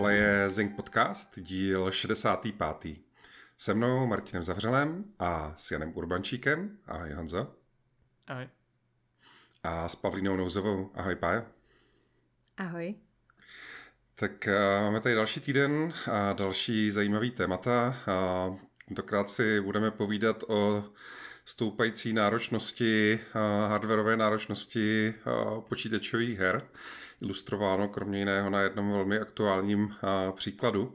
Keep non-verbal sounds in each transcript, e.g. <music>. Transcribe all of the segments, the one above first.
Tohle je Zing Podcast, díl 65. Se mnou Martinem Zavřelem a s Janem Urbančíkem. Ahoj Hanzo. Ahoj. A s Pavlínou Nouzovou. Ahoj Pája. Ahoj. Tak eh, máme tady další týden a další zajímavý témata. A tentokrát si budeme povídat o stoupající náročnosti, eh, hardwareové náročnosti eh, počítačových her ilustrováno kromě jiného na jednom velmi aktuálním příkladu.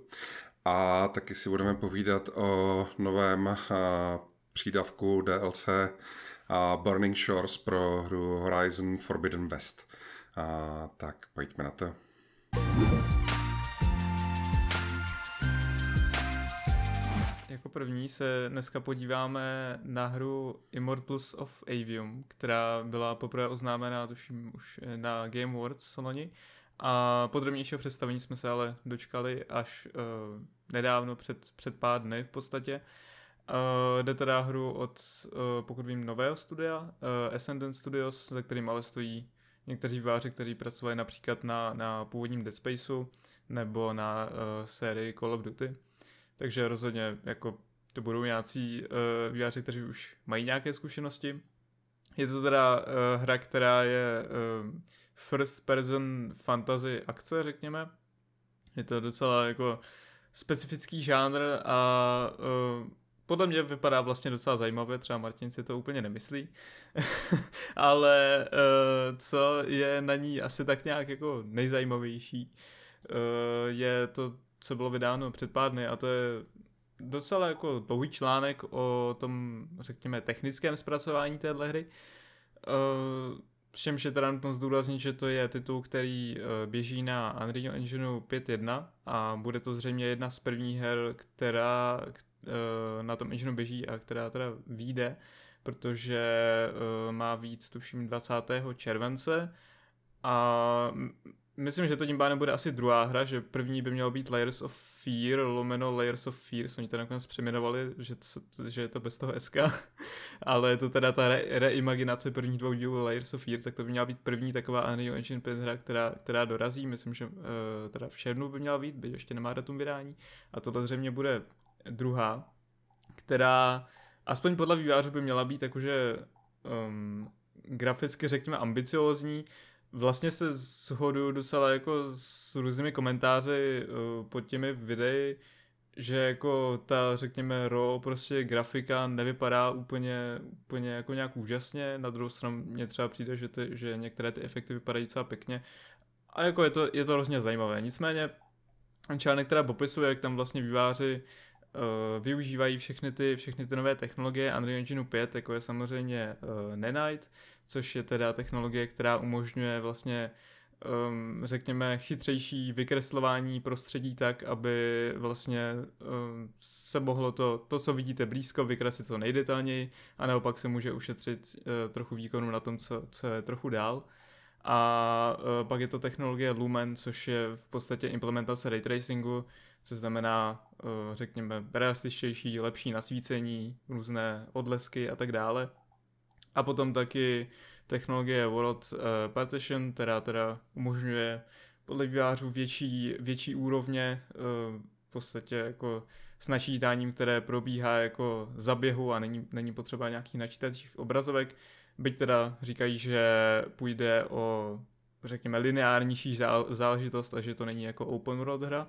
A taky si budeme povídat o novém přídavku DLC Burning Shores pro hru Horizon Forbidden West. A tak pojďme na to. thank you první se dneska podíváme na hru Immortals of Avium, která byla poprvé oznámena, tuším, už eh, na Game Awards Sony. A podrobnějšího představení jsme se ale dočkali až uh, nedávno, před, před pár dny v podstatě. Uh, jde teda hru od, uh, pokud vím, nového studia, uh, Ascendant Studios, za kterým ale stojí někteří váři, kteří pracovali například na, na původním Dead Spaceu nebo na uh, sérii Call of Duty. Takže rozhodně jako to budou nějací uh, výváři, kteří už mají nějaké zkušenosti. Je to teda uh, hra, která je uh, first person fantasy akce, řekněme. Je to docela jako specifický žánr a uh, podle mě vypadá vlastně docela zajímavě, třeba Martin si to úplně nemyslí, <laughs> ale uh, co je na ní asi tak nějak jako nejzajímavější, uh, je to co bylo vydáno před pár dny a to je docela jako dlouhý článek o tom, řekněme, technickém zpracování téhle hry. Eh, všem, že teda nutno zdůraznit, že to je titul, který eh, běží na Unreal Engineu 5.1 a bude to zřejmě jedna z prvních her, která eh, na tom engineu běží a která teda vyjde, protože má víc tuším 20. července a Myslím, že to tím pádem bude asi druhá hra, že první by mělo být Layers of Fear, lomeno Layers of Fear, oni to nakonec přeměnovali, že, že je to bez toho SK, <laughs> ale je to teda ta re, reimaginace prvních dvou dílů Layers of Fear, tak to by měla být první taková Unreal Engine 5 hra, která, která dorazí, myslím, že uh, teda v červnu by měla být, byť ještě nemá datum vydání a tohle zřejmě bude druhá, která aspoň podle vývářů by měla být jakože um, graficky řekněme ambiciózní, vlastně se shodu docela jako s různými komentáři eh, pod těmi videi, že jako ta, řekněme, ro prostě grafika nevypadá úplně, úplně jako nějak úžasně, na druhou stranu mě třeba přijde, že, ty, že některé ty efekty vypadají docela pěkně a jako je to, je to hrozně zajímavé, nicméně článek teda popisuje, jak tam vlastně výváři uh, využívají všechny ty, všechny ty nové technologie Unreal Engine 5, jako je samozřejmě uh, eh, Nenite, což je teda technologie, která umožňuje vlastně um, řekněme, chytřejší vykreslování prostředí tak, aby vlastně um, se mohlo to, to, co vidíte blízko, vykreslit co nejdetalněji a naopak se může ušetřit uh, trochu výkonu na tom, co, co je trochu dál. Uh, a e, pak je to technologie Lumen, což je v podstatě implementace ray tracingu, což znamená, e, řekněme, realističtější, lepší nasvícení, různé odlesky a tak dále. A potom taky technologie World e, Partition, která teda umožňuje podle vývářů větší, větší úrovně, v podstatě jako s načítáním, které probíhá jako zaběhu a není, není potřeba nějakých načítačích obrazovek, Byť teda říkají, že půjde o, řekněme, lineárnější záležitost a že to není jako open world hra.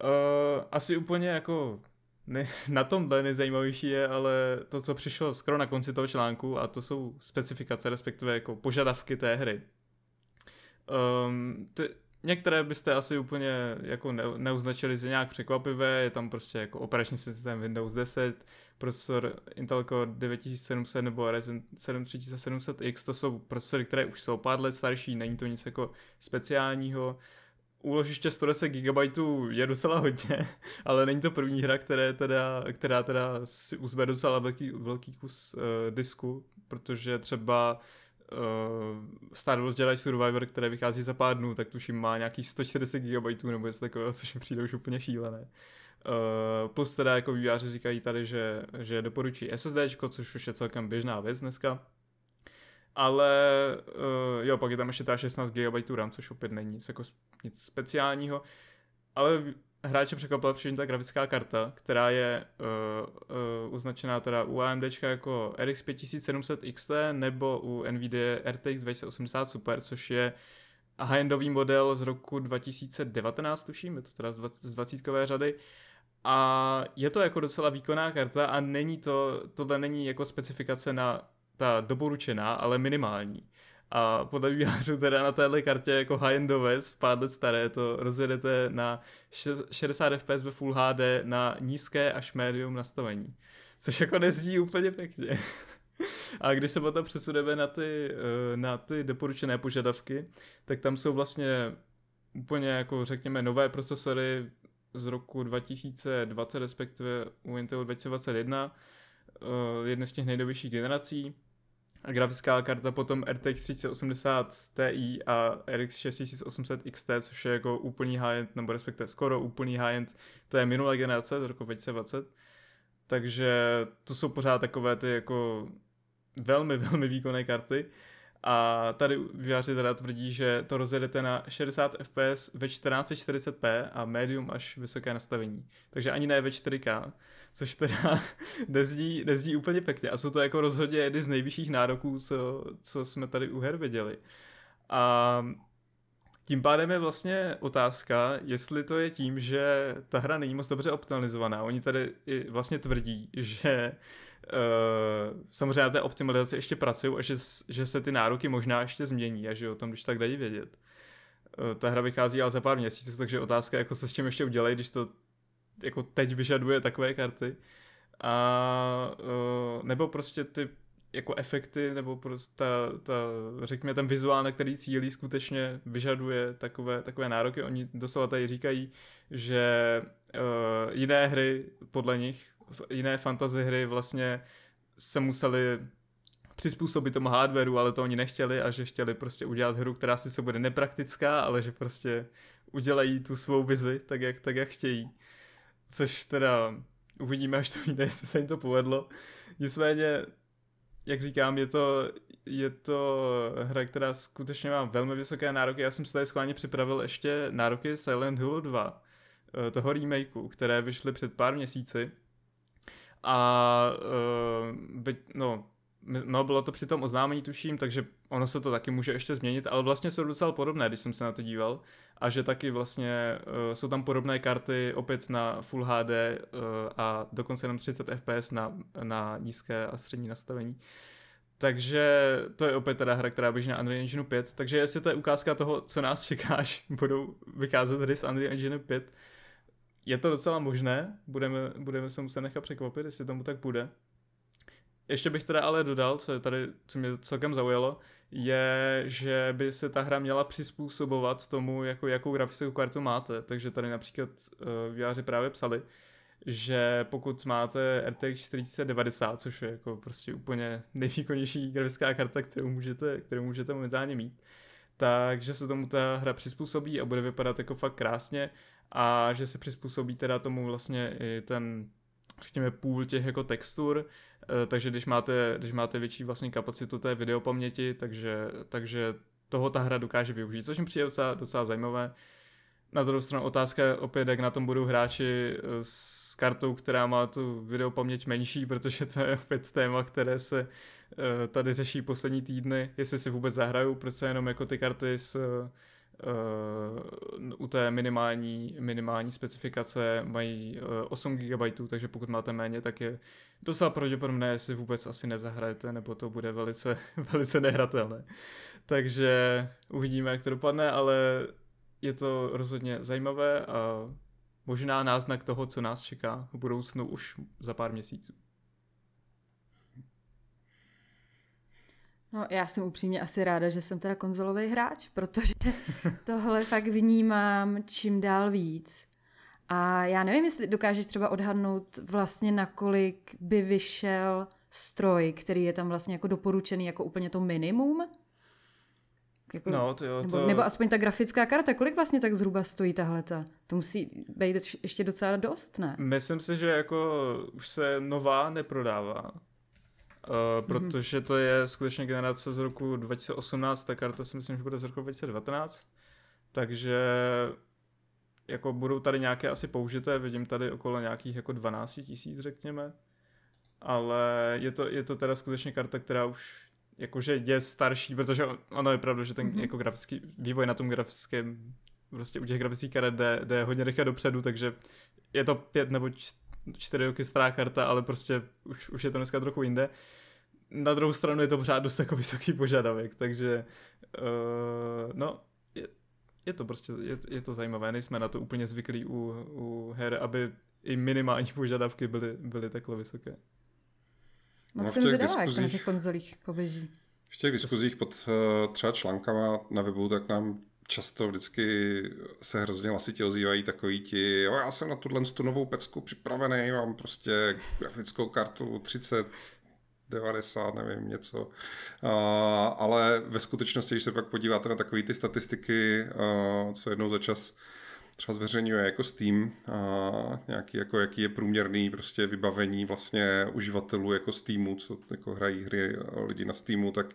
Eh, asi úplně jako ne, <laughs> na tomhle nejzajímavější je, ale to, co přišlo skoro na konci toho článku, a to jsou specifikace, respektive jako požadavky té hry. Um, to, Některé byste asi úplně jako ne, neuznačili za nějak překvapivé, je tam prostě jako operační systém Windows 10, procesor Intel Core 9700 nebo Ryzen 7 3700X, to jsou procesory, které už jsou pár let starší, není to nic jako speciálního. Úložiště 110 GB je docela hodně, <laughs> ale není to první hra, které teda, která teda si uzbe docela velký, velký kus uh, disku, protože třeba uh, uh, Star Wars Jedi Survivor, které vychází za pár dnů, tak tuším má nějaký 140 GB nebo něco takového, <laughs> což mi přijde už úplně šílené. Uh, plus teda jako výváři říkají tady, že, že doporučí SSD, což už je celkem běžná věc dneska. Ale uh, jo, pak je tam ještě ta 16 GB RAM, což opět není nic, jako nic speciálního. Ale hráče překvapila především ta grafická karta, která je uh, uh, označená teda u AMD jako RX 5700 XT nebo u NVIDIA RTX 2080 Super, což je high-endový model z roku 2019, tuším, je to teda z 20 řady. A je to jako docela výkonná karta a není to, tohle není jako specifikace na ta doporučená, ale minimální. A podle výhářů teda na téhle kartě jako high end z pár let staré to rozjedete na 60 fps ve Full HD na nízké až médium nastavení. Což jako nezdí úplně pěkně. <laughs> A když se potom přesuneme na ty, eh, na ty doporučené požadavky, tak tam jsou vlastně úplně jako řekněme nové procesory z roku 2020, respektive u Intel 2021, eh, jedné z těch nejnovějších generací, grafická karta potom RTX 3080 Ti a RX 6800 XT, což je jako úplný high-end, nebo respektive skoro úplný high-end, to je minulé generace, to roku 2020. Takže to jsou pořád takové ty jako velmi, <laughs> velmi výkonné karty. A tady výváři teda tvrdí, že to rozjedete na 60 fps ve 1440p a medium až vysoké nastavení. Takže ani ne ve 4K, což teda <laughs> nezdí, nezdí úplně pěkně. A jsou to jako rozhodně jedny z nejvyšších nároků, co, co jsme tady u her viděli. A tím pádem je vlastně otázka, jestli to je tím, že ta hra není moc dobře optimalizovaná. Oni tady i vlastně tvrdí, že uh, Uh, samozřejmě na té optimalizaci ještě pracují a že, že se ty nároky možná ještě změní a že o tom když tak dají vědět. Uh, ta hra vychází ale za pár měsíců, takže otázka jako co s tím ještě udělají, když to jako teď vyžaduje takové karty. A uh, nebo prostě ty jako efekty, nebo prostě ta, ta, řekněme, ten vizuál, na který cílí, skutečně vyžaduje takové, takové nároky. Oni doslova tady říkají, že uh, jiné hry podle nich jiné fantasy hry vlastně se museli přizpůsobit tomu hardwareu, ale to oni nechtěli a že chtěli prostě udělat hru, která si se bude nepraktická, ale že prostě udělají tu svou vizi tak, jak, tak, jak chtějí. Což teda uvidíme, až to vyjde, <laughs> jestli se jim to povedlo. Nicméně, jak říkám, je to, je to hra, která skutečně má velmi vysoké nároky. Já jsem se tady schválně připravil ještě nároky Silent Hill 2, eh, toho remakeu, které vyšly před pár měsíci a uh, byť, no, no, bylo to při tom oznámení, tuším, takže ono se to taky může ještě změnit, ale vlastně jsou docela podobné, když jsem se na to díval. A že taky vlastně uh, jsou tam podobné karty opět na Full HD uh, eh, a dokonce jenom 30 FPS na, na nízké a střední nastavení. Takže to je opět teda hra, která běží na Unreal Engine 5, takže jestli to je ukázka toho, co nás čeká, budou vykázet hry z Unreal Engine 5, je to docela možné, budeme, budeme se muset nechat překvapit, jestli tomu tak bude. Ještě bych teda ale dodal, co, je tady, co mě celkem zaujalo, je, že by se ta hra měla přizpůsobovat tomu, jako, jakou grafickou kartu máte. Takže tady například uh, eh, výváři právě psali, že pokud máte RTX 4090, což je jako prostě úplně nejvýkonnější grafická karta, kterou můžete, kterou můžete momentálně mít, takže se tomu ta hra přizpůsobí a bude vypadat jako fakt krásně a že se přizpůsobí teda tomu vlastně i ten řekněme půl těch jako textur, e, takže když máte, když máte větší vlastně kapacitu té videopaměti, takže, takže toho ta hra dokáže využít, což mi přijde docela, docela zajímavé. Na druhou stranu otázka je opět, jak na tom budou hráči e, s kartou, která má tu videopaměť menší, protože to je opět téma, které se e, tady řeší poslední týdny, jestli si vůbec zahrajou, protože jenom jako ty karty s Eh, u té minimální, minimální specifikace mají 8 eh, GB, takže pokud máte méně, tak je dosa pravděpodobné, jestli vůbec asi nezahrajete, nebo to bude velice, <laughs> velice nehratelné. Takže uvidíme, jak to dopadne, ale je to rozhodně zajímavé a možná náznak toho, co nás čeká v budoucnu už za pár měsíců. No já jsem upřímně asi ráda, že jsem teda konzolový hráč, protože <laughs> tohle fakt vnímám čím dál víc. A já nevím, jestli dokážeš třeba odhadnout vlastně nakolik by vyšel stroj, který je tam vlastně jako doporučený jako úplně to minimum. Jako, no, to jo, nebo, to... nebo aspoň ta grafická karta, kolik vlastně tak zhruba stojí tahle? To musí být ještě docela dost, ne? Myslím si, že jako už se nová neprodává. Eh, mhm. protože to je skutečně generace z roku 2018, ta karta si myslím, že bude z roku 2019, takže jako budou tady nějaké asi použité, vidím tady okolo nějakých jako 12 tisíc, řekněme, ale je to, je to teda skutečně karta, která už jakože je starší, protože ono je pravda, že ten mm-hmm. jako grafický vývoj na tom grafickém, prostě u těch grafických karet jde, jde hodně rychle dopředu, takže je to pět nebo čtyř, čtyři roky stará karta, ale prostě už, už je to dneska trochu jinde. Na druhou stranu je to pořád dost jako vysoký požadavek, takže uh, no, je, je to prostě, je, je to zajímavé, nejsme na to úplně zvyklí u, u her, aby i minimální požadavky byly, byly takhle vysoké. Moc no, no jsem zvědavá, jak to na těch konzolích poběží. V těch diskuzích pod eh, třeba článkama na webu, tak nám často vždycky se hrozně hlasitě ozývají takový ti, jo, já jsem na tuhle tu novou pecku připravený, mám prostě grafickou kartu 30, 90, nevím, něco. Uh, ale ve skutečnosti, když se pak podíváte na takové ty statistiky, uh, co jednou za čas třeba zveřejňuje jako Steam, a nějaký, jako, jaký je průměrný prostě vybavení vlastně uživatelů jako Steamu, co jako hrají hry lidi na Steamu, tak,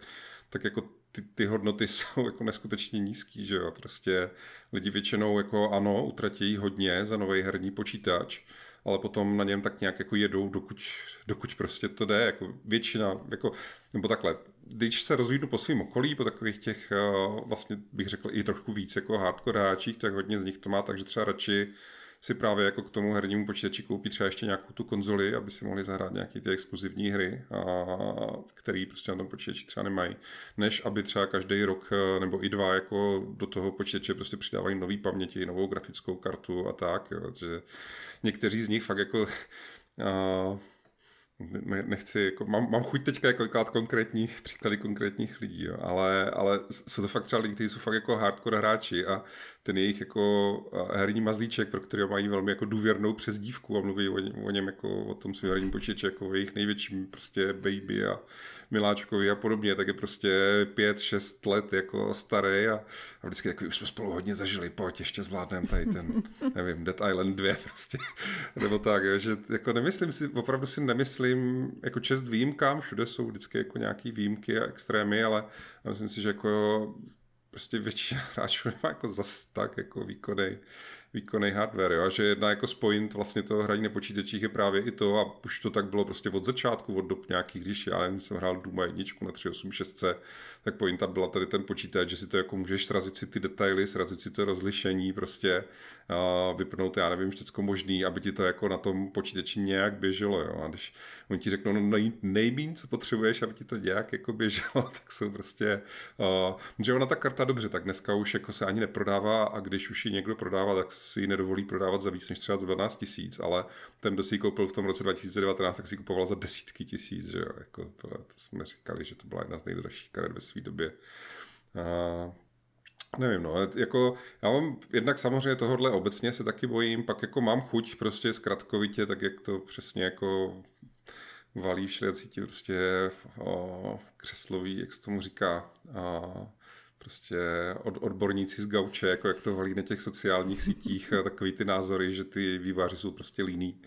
tak jako ty, ty hodnoty <laughs> jsou jako neskutečně nízký, že jo, prostě lidi většinou jako ano, utratí hodně za nový herní počítač, ale potom na něm tak nějak jako jedou, dokud, dokud prostě to jde, jako většina, jako, nebo takhle, když se rozvídu po svém okolí, po takových těch, eh, vlastně bych řekl i trochu víc jako hardcore hráčích, tak hodně z nich to má, takže třeba radši si právě jako k tomu hernímu počítači koupí třeba ještě nějakou tu konzoli, aby si mohli zahrát nějaké ty exkluzivní hry, a, který prostě na tom počítači třeba nemají, než aby třeba každý rok e, nebo i dva jako do toho počítače prostě přidávají nový paměti, novou grafickou kartu a tak, jo. že někteří z nich fakt jako a, ne, nechci, jako, mám, mám chuť teďka jako kládat konkrétních <laughs> příklady konkrétních lidí, jo, ale, ale jsou to fakt třeba lidi, kteří jsou fakt jako hardcore hráči a ten jejich jako herní mazlíček, pro kterého mají velmi jako důvěrnou přezdívku a mluví o, o něm jako o tom svém herním počítači jako o jejich největším prostě baby a Miláčkovi a podobně, tak je prostě 5-6 let jako starý a, a vždycky jako už jsme spolu hodně zažili, pojď ještě zvládnem tady ten, <laughs> nevím, Dead Island 2 prostě, <laughs> nebo tak, jo, že jako nemyslím si, opravdu si nemyslím, jako čest výjimkám, všude jsou vždycky jako nějaký výjimky a extrémy, ale myslím si, že jako prostě většina hráčů <laughs> nemá jako zas tak jako výkonej výkonný hardware. Jo? A že jedna jako spojint vlastně toho hraní na počítačích je právě i to, a už to tak bylo prostě od začátku, od dob nějakých, když já nevím, jsem hrál Duma jedničku na 386, tak pointa byla tady ten počítač, že si to jako můžeš srazit si ty detaily, srazit si to rozlišení, prostě vypnout, já nevím, všecko možný, aby ti to jako na tom počítači nějak běželo. Jo? A když oni ti řeknou, no nej, nejmín, co potřebuješ, aby ti to nějak jako běželo, <laughs> tak jsou prostě, uh, že ona ta karta dobře, tak dneska už jako se ani neprodává a když už ji někdo prodává, tak si ji nedovolí prodávat za víc než třeba 12 tisíc, ale ten, kdo si ji koupil v tom roce 2019, tak si ji kupoval za desítky tisíc, že jo, jako to, to jsme říkali, že to byla jedna z nejdražších karet ve své době. A, Nevím, no, jako já mám jednak samozřejmě tohohle obecně se taky bojím, pak jako mám chuť prostě zkratkovitě, tak jak to přesně jako valí všelijací ti prostě o, křeslový, jak se tomu říká, prostě od, odborníci z gauče, jako jak to holí na těch sociálních sítích, <laughs> takový ty názory, že ty výváři jsou prostě líní.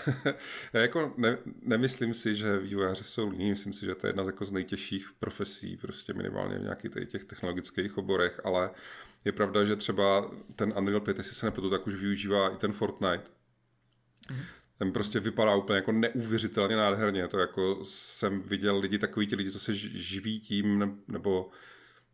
<laughs> já jako ne, nemyslím si, že vývojáři jsou líní, myslím si, že to je jedna z, jako z nejtěžších profesí, prostě minimálně v nějakých těch technologických oborech, ale je pravda, že třeba ten Unreal 5, jestli se nepletu, tak už využívá i ten Fortnite. Mhm. Ten prostě vypadá úplně jako neuvěřitelně nádherně. To jako jsem viděl lidi, takový ti lidi, co se živí tím, nebo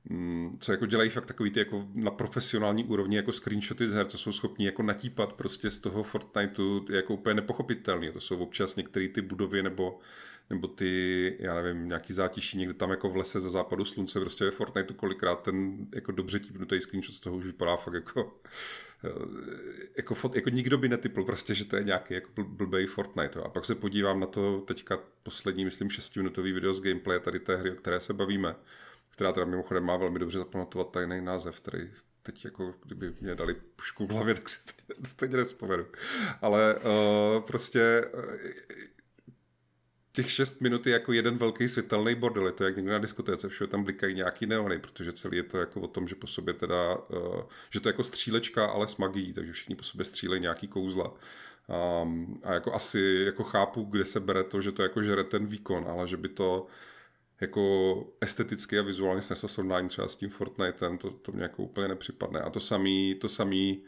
Mm, co jako dělají fakt takový ty jako na profesionální úrovni jako screenshoty z her, co jsou schopni jako natípat prostě z toho Fortniteu, je jako úplně nepochopitelný. To jsou občas některé ty budovy nebo, nebo ty, já nevím, nějaký zátiší někde tam jako v lese za západu slunce, prostě ve Fortniteu kolikrát ten jako dobře típnutý screenshot z toho už vypadá fakt jako eh, jako, fot, jako nikdo by netypl prostě, že to je nějaký jako bl- blbej Fortnite. Jo. A pak se podívám na to teďka poslední, myslím, šestiminutový video z gameplay tady té hry, o které se bavíme která teda mimochodem má velmi dobře zapamatovat tajný název, který teď jako kdyby mě dali pušku v hlavě, tak si <laughs> stejně nevzpomenu. Ale uh, prostě uh, těch šest minut je jako jeden velký světelný bordel, je to jak někde na diskotéce, všude tam blikají nějaký neony, protože celý je to jako o tom, že po sobě teda, uh, že to je jako střílečka, ale s magií, takže všichni po sobě střílejí nějaký kouzla. Um, a jako asi jako chápu, kde se bere to, že to jako žere ten výkon, ale že by to jako esteticky a vizuálně snesl srovnání třeba s tím Fortniteem, to, to mě jako úplně nepřipadne. A to samý, to samý,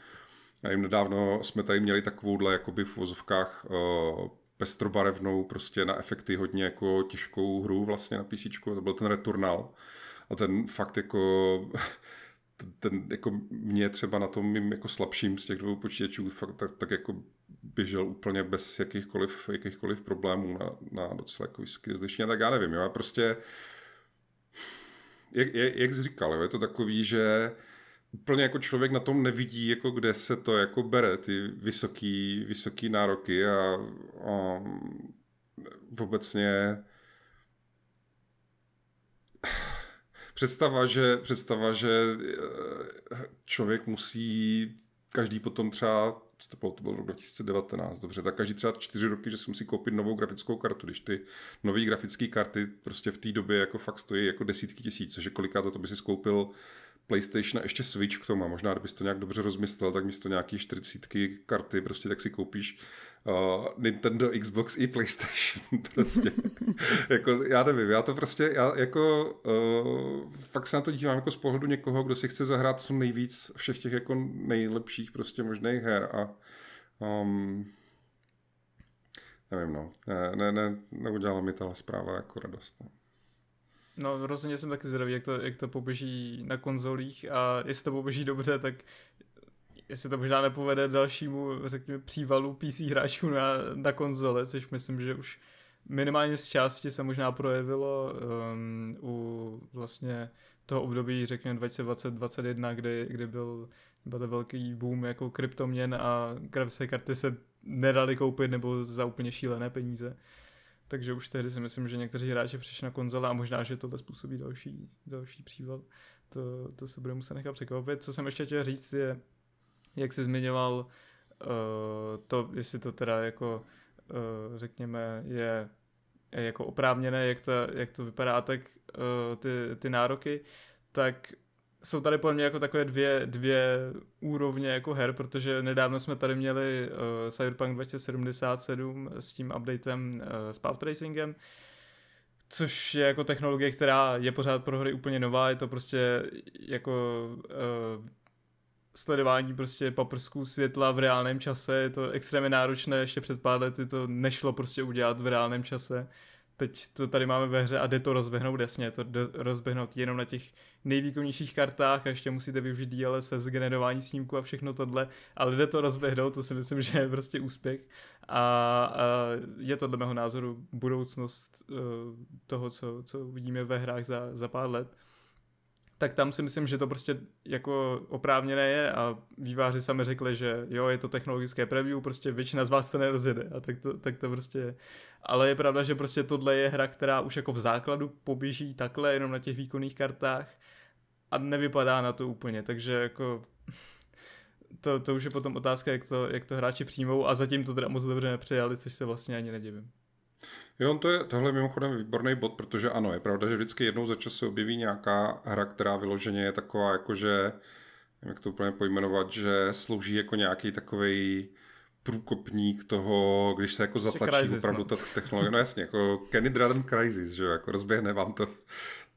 nevím, nedávno jsme tady měli takovouhle jakoby v vozovkách uh, pestrobarevnou, prostě na efekty hodně jako těžkou hru vlastně na PC, to byl ten Returnal. A ten fakt jako <laughs> ten jako mě třeba na tom mým jako slabším z těch dvou počítačů fakt tak, tak jako běžel úplně bez jakýchkoliv, jakýchkoliv problémů na, na docela jako vysoký tak já nevím, jo, prostě jak, jak, jak jsi říkal, jo, je to takový, že úplně jako člověk na tom nevidí, jako kde se to jako bere, ty vysoký, vysoký nároky a, a obecně představa, že, představa, že eh, člověk musí každý potom třeba vstupilo, to byl rok 2019, dobře, tak každý třeba čtyři roky, že si musí koupit novou grafickou kartu, když ty nové grafické karty prostě v té době jako fakt stojí jako desítky tisíc, což je kolikrát za to by si skoupil? PlayStation a ještě Switch k tomu. A možná, kdybys to nějak dobře rozmyslel, tak místo nějaký 40 karty prostě tak si koupíš uh, Nintendo, Xbox i PlayStation <laughs> prostě. <laughs> jako, já nevím, já to prostě, já jako uh, fakt se na to dívám jako z pohledu někoho, kdo si chce zahrát co nejvíc všech těch jako nejlepších prostě možných her a um, nevím no, ne, ne, ne, neudělala mi ta zpráva jako radost. No. No rozhodně jsem taky zvědavý, jak to, jak to poběží na konzolích a jestli to poběží dobře, tak jestli to možná nepovede dalšímu, řekněme, přívalu PC hráčů na, na konzole, což myslím, že už minimálně z části se možná projevilo um, u vlastně toho období, řekněme 2020-2021, kdy, kdy byl, byl to velký boom jako kryptoměn a grafické karty se nedali koupit nebo za úplně šílené peníze. Takže už tehdy si myslím, že někteří hráči přišli na konzole a možná, že tohle způsobí další, další příval. To, to se bude muset nechat překvapit. Co jsem ještě chtěl říct je, jak jsi zmiňoval, uh, to, jestli to teda jako, uh, řekněme, je, je jako oprávněné, jak, ta, jak to vypadá, tak uh, ty, ty nároky, tak jsou tady podle mě jako takové dvě, dvě úrovně jako her, protože nedávno jsme tady měli uh, Cyberpunk 2077 s tím updatem uh, s path tracingem, což je jako technologie, která je pořád pro hry úplně nová, je to prostě jako uh, sledování prostě paprsků světla v reálném čase, je to extrémně náročné, ještě před pár lety to nešlo prostě udělat v reálném čase teď to tady máme ve hře a jde to rozběhnout jasně, to do, rozběhnout jenom na těch nejvýkonnějších kartách a ještě musíte využít se zgenerování snímku a všechno tohle, ale jde to rozběhnout, to si myslím, že je prostě úspěch a, a je to dle mého názoru budoucnost uh, toho, co, co vidíme ve hrách za, za pár let tak tam si myslím, že to prostě jako oprávněné je a výváři sami řekli, že jo, je to technologické preview, prostě většina z vás to nerozjede a tak to, tak to prostě je. Ale je pravda, že prostě tohle je hra, která už jako v základu poběží takhle jenom na těch výkonných kartách a nevypadá na to úplně, takže jako <laughs> to, to už je potom otázka, jak to, jak to hráči přijmou a zatím to teda moc dobře nepřijali, což se vlastně ani nedivím. Jo, to je, tohle je mimochodem výborný bod, protože ano, je pravda, že vždycky jednou za čas se objeví nějaká hra, která vyloženě je taková, jakože, nevím, jak to úplně pojmenovat, že slouží jako nějaký takový průkopník toho, když se jako prostě zatlačí crisis, opravdu no. ta technologie. No jasně, jako Kenny Dragon Crisis, že jo, jako rozběhne vám to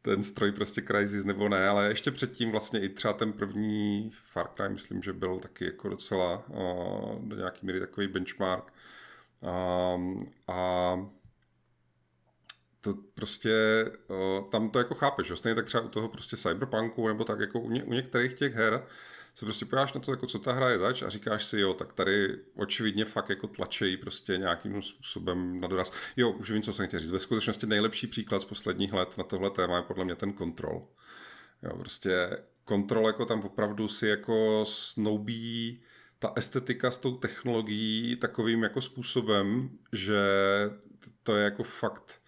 ten stroj prostě Crisis nebo ne, ale ještě předtím vlastně i třeba ten první Far Cry, myslím, že byl taky jako docela o, do nějaký míry takový benchmark, a, ehm, a to prostě, eh, tam to jako chápeš, jo? stejně tak třeba u toho prostě cyberpunku, nebo tak jako u, ně, u některých těch her, se prostě pojáš na to, jako co ta hra je zač a říkáš si, jo, tak tady očividně fakt jako tlačejí prostě nějakým způsobem na doraz. Jo, už vím, co jsem chtěl říct. Ve skutečnosti nejlepší příklad z posledních let na tohle téma je podle mě ten kontrol. Jo, prostě kontrol jako tam opravdu si jako snoubí ta estetika s tou technologií takovým jako způsobem, že to je jako fakt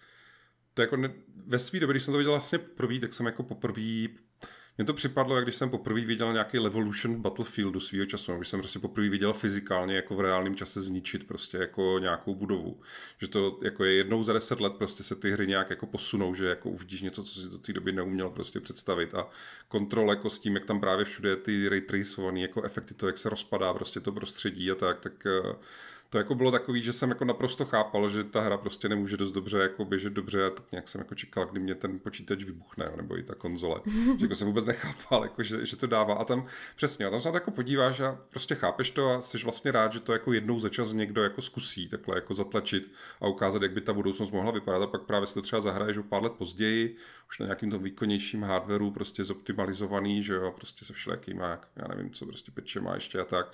to jako ne, ve svý době, když jsem to viděl vlastně poprvé, tak jsem jako poprvé mně to připadlo, jak když jsem poprvé viděl nějaký Revolution v Battlefieldu svého času, no, když jsem prostě poprvé viděl fyzikálně jako v reálném čase zničit prostě jako nějakou budovu. Že to jako je jednou za deset let prostě se ty hry nějak jako posunou, že jako uvidíš něco, co si do té doby neuměl prostě představit a kontrol jako s tím, jak tam právě všude ty ray jako efekty, to jak se rozpadá prostě to prostředí a tak, tak eh, to jako bylo takový, že jsem jako naprosto chápal, že ta hra prostě nemůže dost dobře jako běžet dobře a tak nějak jsem jako čekal, kdy mě ten počítač vybuchne, nebo i ta konzole. <laughs> že jako jsem vůbec nechápal, jako, že, že, to dává. A tam přesně, a tam se na to jako podíváš a prostě chápeš to a jsi vlastně rád, že to jako jednou za čas někdo jako zkusí takhle jako zatlačit a ukázat, jak by ta budoucnost mohla vypadat. A pak právě si to třeba zahraješ o pár let později, už na nějakým tom výkonnějším hardwareu, prostě zoptimalizovaný, že jo, prostě se všelakýma, já nevím, co prostě peče má ještě a tak.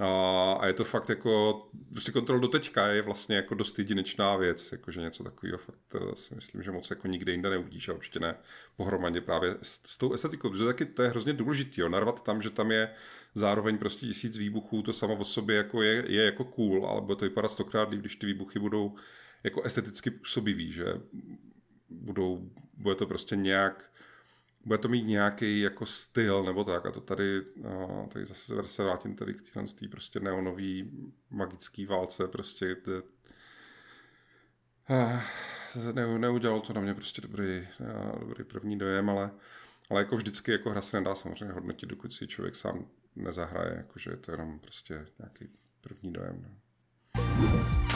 A, a je to fakt jako, prostě kontrol do teďka je vlastně jako dost jedinečná věc, jakože něco takového fakt eh, si myslím, že moc jako nikde jinde neuvidíš a určitě ne pohromadě právě s, s tou estetikou, protože taky to je hrozně důležitý, jo, narvat tam, že tam je zároveň prostě tisíc výbuchů, to samo o sobě jako je, je jako cool, ale bude to vypadat stokrát líp, když ty výbuchy budou jako esteticky působivý, že budou, bude to prostě nějak bude to mít nějaký jako styl nebo tak. A to tady, a tady zase se vrátím tady k téhle prostě neonový magický válce, prostě kde, eh, ne, neudělalo to na mě prostě dobrý, eh, dobrý první dojem, ale, ale jako vždycky jako hra se nedá samozřejmě hodnotit, dokud si člověk sám nezahraje, jakože je to jenom prostě nějaký první dojem. Ne? No.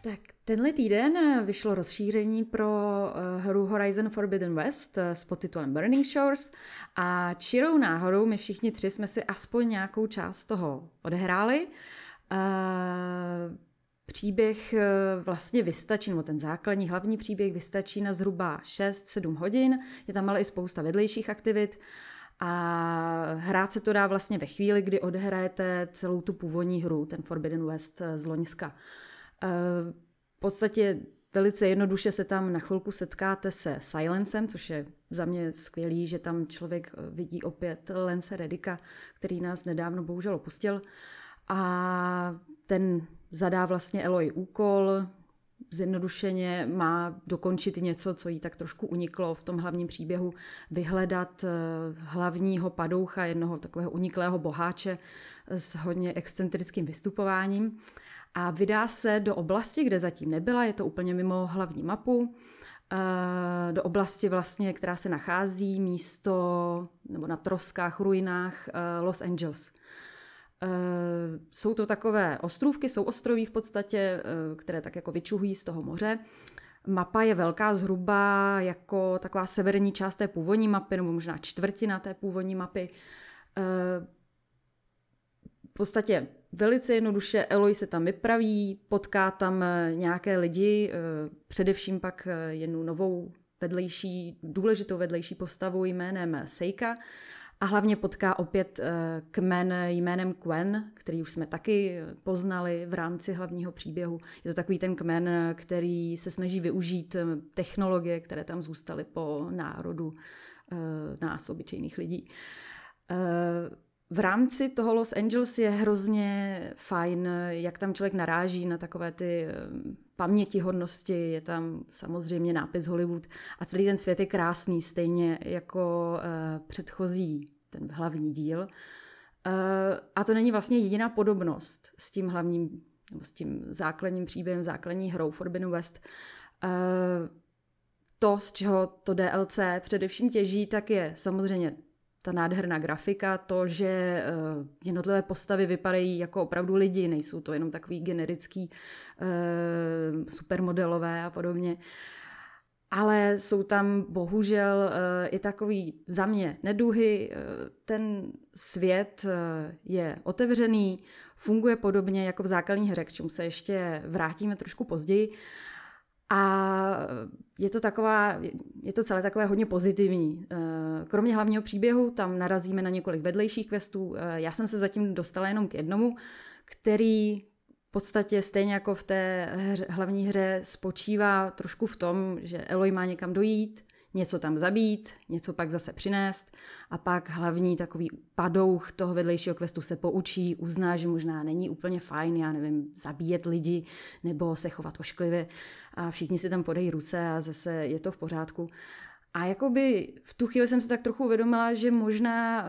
Tak tenhle týden eh, vyšlo rozšíření pro eh, hru Horizon Forbidden West eh, s podtitulem Burning Shores a čirou náhodou my všichni tři jsme si aspoň nějakou část toho odehráli. Příběh vlastně vystačí, nebo ten základní hlavní příběh vystačí na zhruba 6-7 hodin, je tam ale i spousta vedlejších aktivit a hrát se to dá vlastně ve chvíli, kdy odehrajete celou tu původní hru, ten Forbidden West z Loňska. Uh, v podstatě velice jednoduše se tam na chvilku setkáte se silencem, což je za mě skvělý, že tam člověk eh, vidí opět Lence Redika, který nás nedávno bohužel opustil. A ten zadá vlastně Eloy úkol, zjednodušeně má dokončit něco, co jí tak trošku uniklo v tom hlavním příběhu, vyhledat eh, hlavního padoucha, jednoho takového uniklého boháče eh, s hodně excentrickým vystupováním a vydá se do oblasti, kde zatím nebyla, je to úplně mimo hlavní mapu, eh, do oblasti vlastně, která se nachází místo nebo na troskách, ruinách eh, Los Angeles. Eh, jsou to takové ostrůvky, jsou ostroví v podstatě, které tak jako vyčuhují z toho moře. Mapa je velká zhruba jako taková severní část té původní mapy, nebo možná čtvrtina té původní mapy. V podstatě Velice jednoduše Eloy se tam vypraví, potká tam eh, nějaké lidi, eh, především pak eh, jednu novou vedlejší, důležitou vedlejší postavu jménem Seika a hlavně potká opět kmen jménem Quen, který už jsme taky poznali v rámci hlavního příběhu. Je to takový ten kmen, který se snaží využít technologie, které tam zůstaly po národu nás, obyčejných lidí v rámci toho Los Angeles je hrozně fajn, jak tam člověk naráží na takové ty eh, paměti hodnosti, je tam samozřejmě nápis Hollywood a celý ten svět je krásný, stejně jako eh, předchozí ten hlavní díl. Eh, a to není vlastně jediná podobnost s tím hlavním, nebo s tím základním příběhem, základní hrou Forbidden West. To, z čeho to DLC především těží, tak je samozřejmě ta nádherná grafika, to, že eh, jednotlivé postavy vypadají jako opravdu lidi, nejsou to jenom takový generický eh, supermodelové a podobně. Ale jsou tam bohužel eh, i takový za mě neduhy. Ten svět je otevřený, funguje podobně jako v základní hře, k čemu se ještě vrátíme trošku později. A je to, taková, je to celé takové hodně pozitivní. Eh, kromě hlavního příběhu tam narazíme na několik vedlejších questů. Eh, já jsem se zatím dostala jenom k jednomu, který v podstatě stejně jako v té hře, hlavní hře spočívá trošku v tom, že Eloy má někam dojít, něco tam zabít, něco pak zase přinést a pak hlavní takový padouch toho vedlejšího questu se poučí, uzná, že možná není úplně fajn, já nevím, zabíjet lidi nebo se chovat ošklivě a všichni si tam podejí ruce a zase je to v pořádku. A jakoby v tu chvíli jsem se tak trochu uvědomila, že možná eh,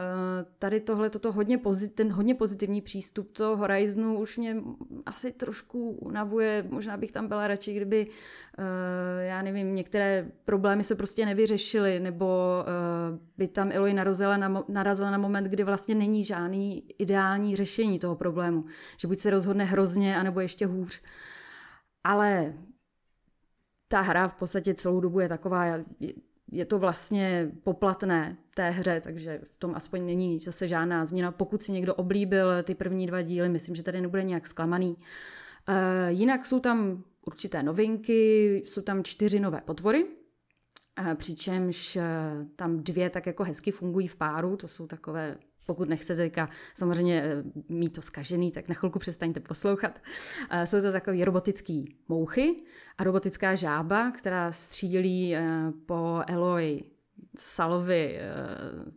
tady tohle, toto hodně pozit, ten hodně pozitivní přístup toho Horizonu už mě asi trošku unavuje. Možná bych tam byla radši, kdyby, eh, já nevím, některé problémy se prostě nevyřešily, nebo eh, by tam Eloy narazila na, narazila na moment, kdy vlastně není žádný ideální řešení toho problému. Že buď se rozhodne hrozně, anebo ještě hůř. Ale ta hra v podstatě celou dobu je taková, je to vlastně poplatné té hře, takže v tom aspoň není zase žádná změna. Pokud si někdo oblíbil ty první dva díly, myslím, že tady nebude nějak zklamaný. E, jinak jsou tam určité novinky, jsou tam čtyři nové potvory, eh, přičemž eh, tam dvě tak jako hezky fungují v páru, to jsou takové pokud nechcete teďka samozřejmě eh, mít to zkažený, tak na chvilku přestaňte poslouchat. Eh, jsou to takové robotické mouchy a robotická žába, která střílí eh, po Eloi salovy,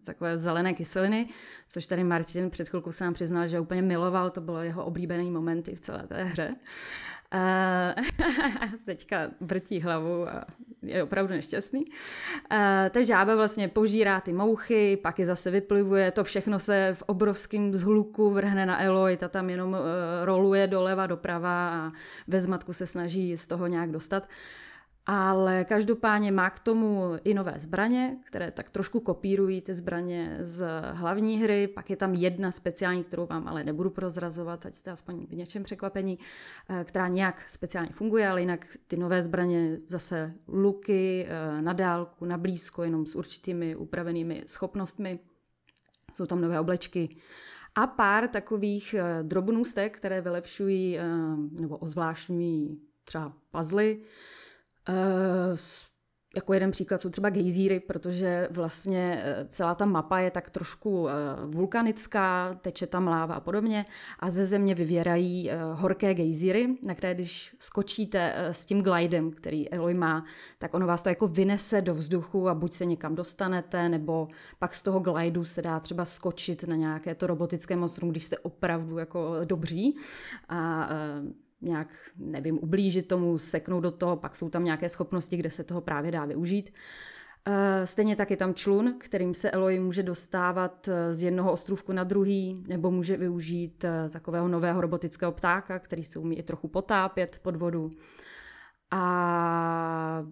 takové zelené kyseliny, což tady Martin před chvilkou se nám přiznal, že úplně miloval, to bylo jeho oblíbený momenty v celé té hře. Uh, <laughs> teďka vrtí hlavu a je opravdu nešťastný. E, eh, ta žába vlastně požírá ty mouchy, pak je zase vyplivuje, to všechno se v obrovském zhluku vrhne na Eloy, ta tam jenom e, roluje doleva, doprava a ve zmatku se snaží z toho nějak dostat. Ale každopádně má k tomu i nové zbraně, které tak trošku kopírují ty zbraně z hlavní hry. Pak je tam jedna speciální, kterou vám ale nebudu prozrazovat, ať jste aspoň v něčem překvapení, eh, která nějak speciálně funguje, ale jinak ty nové zbraně zase luky eh, na dálku, na blízko, jenom s určitými upravenými schopnostmi. Jsou tam nové oblečky a pár takových eh, drobnůstek, které vylepšují nebo ozvláštňují třeba puzzle. Uh, jako jeden příklad jsou třeba gejzíry, protože vlastně eh, celá ta mapa je tak trošku eh, vulkanická, teče tam láva a podobně a ze země vyvěrají horké gejzíry, na které když skočíte s tím glidem, který Eloy má, tak ono vás to jako vynese do vzduchu a buď se někam dostanete, nebo pak z toho glidu se dá třeba skočit na nějaké to robotické monstrum, když jste opravdu jako dobří a nějak, nevím, ublížit tomu, seknout do toho, pak jsou tam nějaké schopnosti, kde se toho právě dá využít. Eh, stejně tak je tam člun, kterým se Eloy může dostávat eh, z jednoho ostrůvku na druhý, nebo může využít eh, takového nového robotického ptáka, který se umí i trochu potápět pod vodu. A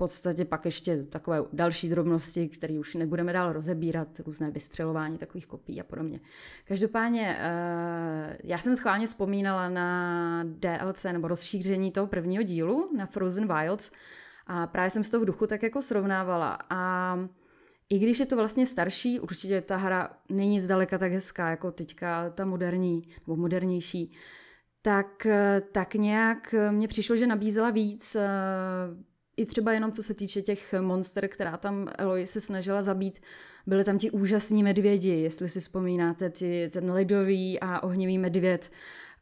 podstatě pak ještě takové další drobnosti, které už nebudeme dál rozebírat, různé vystřelování takových kopií a podobně. Každopádně eh, já jsem schválně vzpomínala na DLC nebo rozšíření toho prvního dílu na Frozen Wilds a právě jsem s toho v duchu tak jako srovnávala a i když je to vlastně starší, určitě ta hra není zdaleka tak hezká jako teďka ta moderní nebo modernější, tak, eh, tak nějak eh, mně přišlo, že nabízela víc i třeba jenom co se týče těch monster, která tam Eloy se snažila zabít, byly tam ti úžasní medvědi, jestli si vzpomínáte, ti, ten ledový a ohnivý medvěd,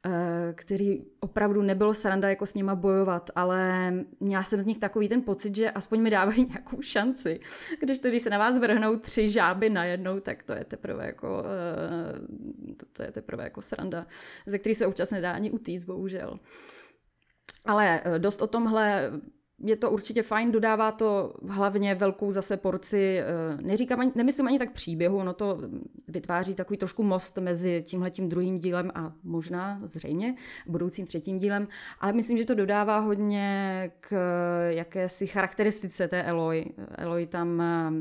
eh, který opravdu nebylo sranda jako s nima bojovat, ale měla jsem z nich takový ten pocit, že aspoň mi dávají <laughs> nějakou šanci. Když to, když se na vás vrhnou tři žáby najednou, tak to je teprve jako, eh, to, to je teprve jako sranda, ze který se občas nedá ani utíct, bohužel. Ale eh, dost o tomhle je to určitě fajn, dodává to hlavně velkou zase porci, eh, neříkám ani, nemyslím ani tak příběhu, ono to vytváří takový trošku most mezi tímhletím druhým dílem a možná zřejmě budoucím třetím dílem, ale myslím, že to dodává hodně k jakési charakteristice té Eloy. Eloy tam eh,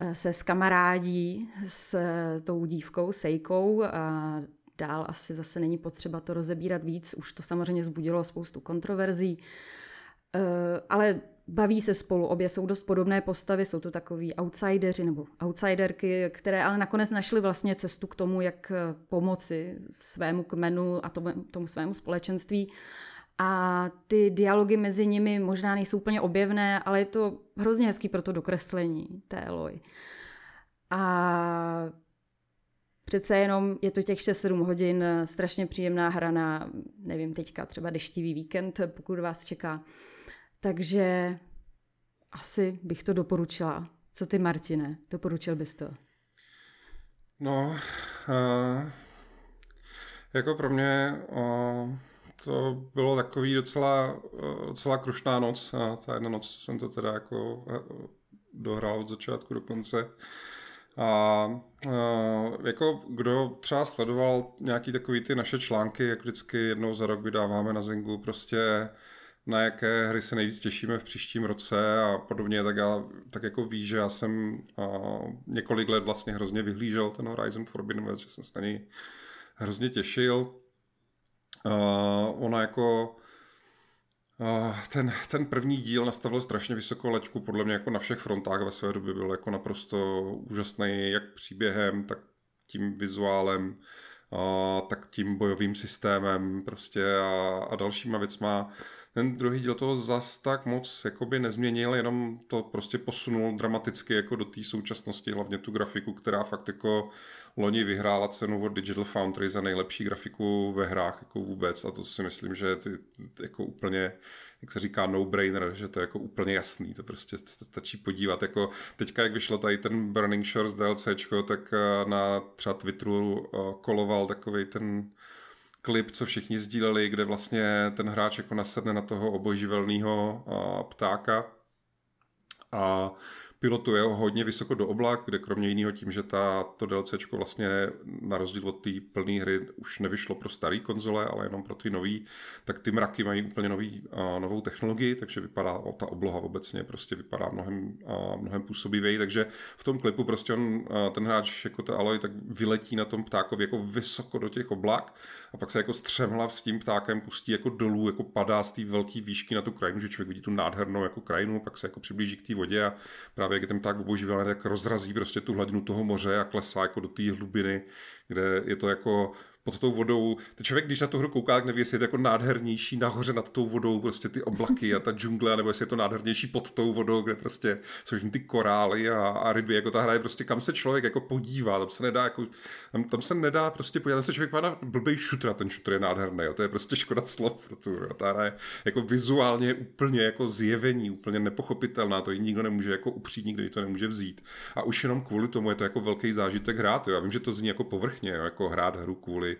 eh, se skamarádí s tou dívkou, Sejkou, a dál asi zase není potřeba to rozebírat víc, už to samozřejmě zbudilo spoustu kontroverzí. Eh, ale baví se spolu, obě jsou dost podobné postavy, jsou to takový outsideri nebo outsiderky, které ale nakonec našly vlastně cestu k tomu, jak eh, pomoci svému kmenu a tomu, tomu svému společenství. A ty dialogy mezi nimi možná nejsou úplně objevné, ale je to hrozně hezký pro to dokreslení té loj. A přece jenom je to těch 6-7 hodin eh, strašně příjemná hra na, nevím teďka, třeba deštivý víkend, pokud vás čeká takže asi bych to doporučila. Co ty, Martine, doporučil bys to? No, uh, jako pro mě uh, to bylo takový docela, uh, docela krušná noc. Uh, ta jedna noc jsem to teda jako uh, dohrál od začátku do konce. A uh, jako kdo třeba sledoval nějaký takový ty naše články, jak vždycky jednou za rok vydáváme na Zingu prostě uh, na jaké hry se nejvíc těšíme v příštím roce a podobně, tak já tak jako ví, že já jsem a, několik let vlastně hrozně vyhlížel ten Horizon Forbidden West, že jsem se na něj hrozně těšil. A, ona jako ten, ten první díl nastavil strašně vysokou laťku, podle mě jako na všech frontách ve své době byl jako naprosto úžasný, jak příběhem, tak tím vizuálem, a, tak tím bojovým systémem prostě a, a dalšíma věcma ten druhý díl toho zas tak moc jakoby nezměnil, jenom to prostě posunul dramaticky jako do té současnosti, hlavně tu grafiku, která fakt jako loni vyhrála cenu od Digital Foundry za nejlepší grafiku ve hrách jako vůbec a to si myslím, že je jako úplně, jak se říká, no-brainer, že to je jako úplně jasný, to prostě stačí podívat. Jako teďka, jak vyšlo tady ten Burning Shores DLCčko, tak eh, na třeba Twitteru eh, koloval takový ten klip, co všichni sdíleli, kde vlastně ten hráč jako nasedne na toho obojživelného ptáka a pilotuje ho hodně vysoko do oblak, kde kromě jiného tím, že ta, to DLCčko vlastně na rozdíl od té plné hry už nevyšlo pro staré konzole, ale jenom pro ty nový, tak ty mraky mají úplně nový, uh, novou technologii, takže vypadá ta obloha obecně prostě vypadá mnohem, uh, mnohem působivěji, takže v tom klipu prostě on, uh, ten hráč jako ta Aloy tak vyletí na tom ptákovi jako vysoko do těch oblak a pak se jako střemhla s tím ptákem pustí jako dolů, jako padá z té velké výšky na tu krajinu, že člověk vidí tu nádhernou jako krajinu, pak se jako přiblíží k té vodě a právě právě, jak je ten pták tak rozrazí prostě tu hladinu toho moře a klesá jako do té hlubiny, kde je to jako pod tou vodou. Ten člověk, když na tu hru kouká, neví, jestli je to jako nádhernější nahoře nad tou vodou, prostě ty oblaky a ta džungle, nebo jestli je to nádhernější pod tou vodou, kde prostě jsou ty korály a, a ryby. Jako ta hra je prostě, kam se člověk jako podívá, tam se nedá, jako, tam, tam se nedá prostě podívat, tam se člověk má na blbej šutra, ten šutr je nádherný, jo. to je prostě škoda slov pro tu hru. Ta hra je jako vizuálně úplně jako zjevení, úplně nepochopitelná, to ji nikdo nemůže jako upřít, nikdo ji to nemůže vzít. A už jenom kvůli tomu je to jako velký zážitek hrát. Jo. Já vím, že to zní jako povrchně, jo, jako hrát hru kvůli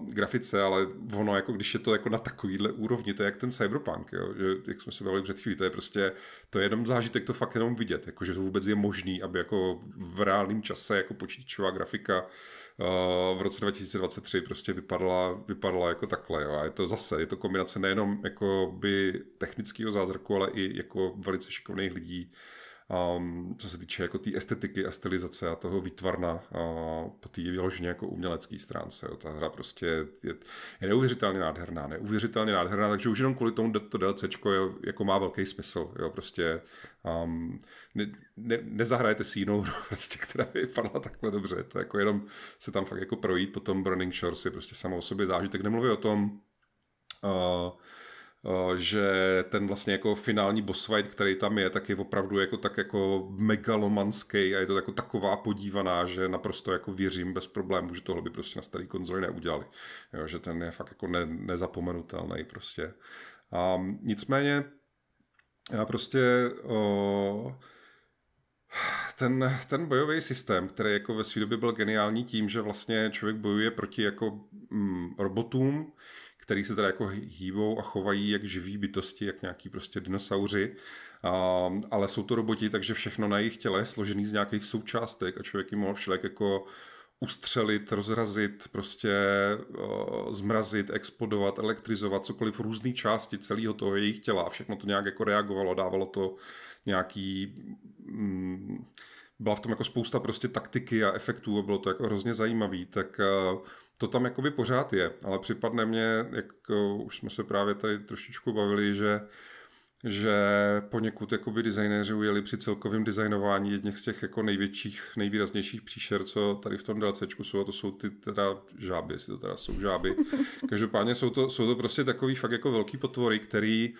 uh, grafice, ale ono, jako když je to jako na takovýhle úrovni, to je jak ten cyberpunk, jo? Že, jak jsme se bavili před chvílí, to je prostě, to je jenom zážitek to fakt jenom vidět, jako, že to vůbec je možný, aby jako v reálném čase jako počítačová grafika uh, v roce 2023 prostě vypadla, vypadla jako takhle. Jo? A je to zase, je to kombinace nejenom jako by technického zázraku, ale i jako velice šikovných lidí, um, co se týče jako té tý estetiky a stylizace a toho výtvarna uh, po té vyloženě jako umělecký stránce. Jo. Ta hra prostě je, je, neuvěřitelně nádherná, neuvěřitelně nádherná, takže už jenom kvůli tomu to DLCčko je, jako má velký smysl. Jo. Prostě um, ne, ne, nezahrajete si jinou <laughs> hru, prostě, která vypadala takhle dobře. To jako jenom se tam fakt jako projít, po tom Burning Shores je prostě samo o sobě zážitek. Nemluví o tom, uh, Eh, že ten vlastně jako finální boss fight, který tam je, tak je opravdu jako tak jako megalomanský a je to jako taková podívaná, že naprosto jako věřím bez problémů, že tohle by prostě na starý konzoli neudělali. Jo, že ten je fakt jako ne, nezapomenutelný prostě. A nicméně já prostě o, eh, ten, ten bojový systém, který jako ve své době byl geniální tím, že vlastně člověk bojuje proti jako mm, robotům, který se teda jako hýbou a chovají jak živí bytosti, jak nějaký prostě dinosauři, a, ale jsou to roboti, takže všechno na jejich těle je složený z nějakých součástek a člověk jim mohl všelek jako ustřelit, rozrazit, prostě uh, zmrazit, explodovat, elektrizovat, cokoliv různé části celého toho jejich těla a všechno to nějak jako reagovalo, dávalo to nějaký mm, byla v tom jako spousta prostě taktiky a efektů a bylo to jako hrozně zajímavý, tak eh, to tam jakoby pořád je, ale připadne mě, jak eh, už jsme se právě tady trošičku bavili, že že poněkud jakoby designéři ujeli při celkovém designování jedních z těch jako největších, nejvýraznějších příšer, co tady v tom DLCčku jsou, a to jsou ty teda žáby, jestli to teda jsou žáby. <laughs> Každopádně jsou to, jsou to prostě takový fakt jako velký potvory, který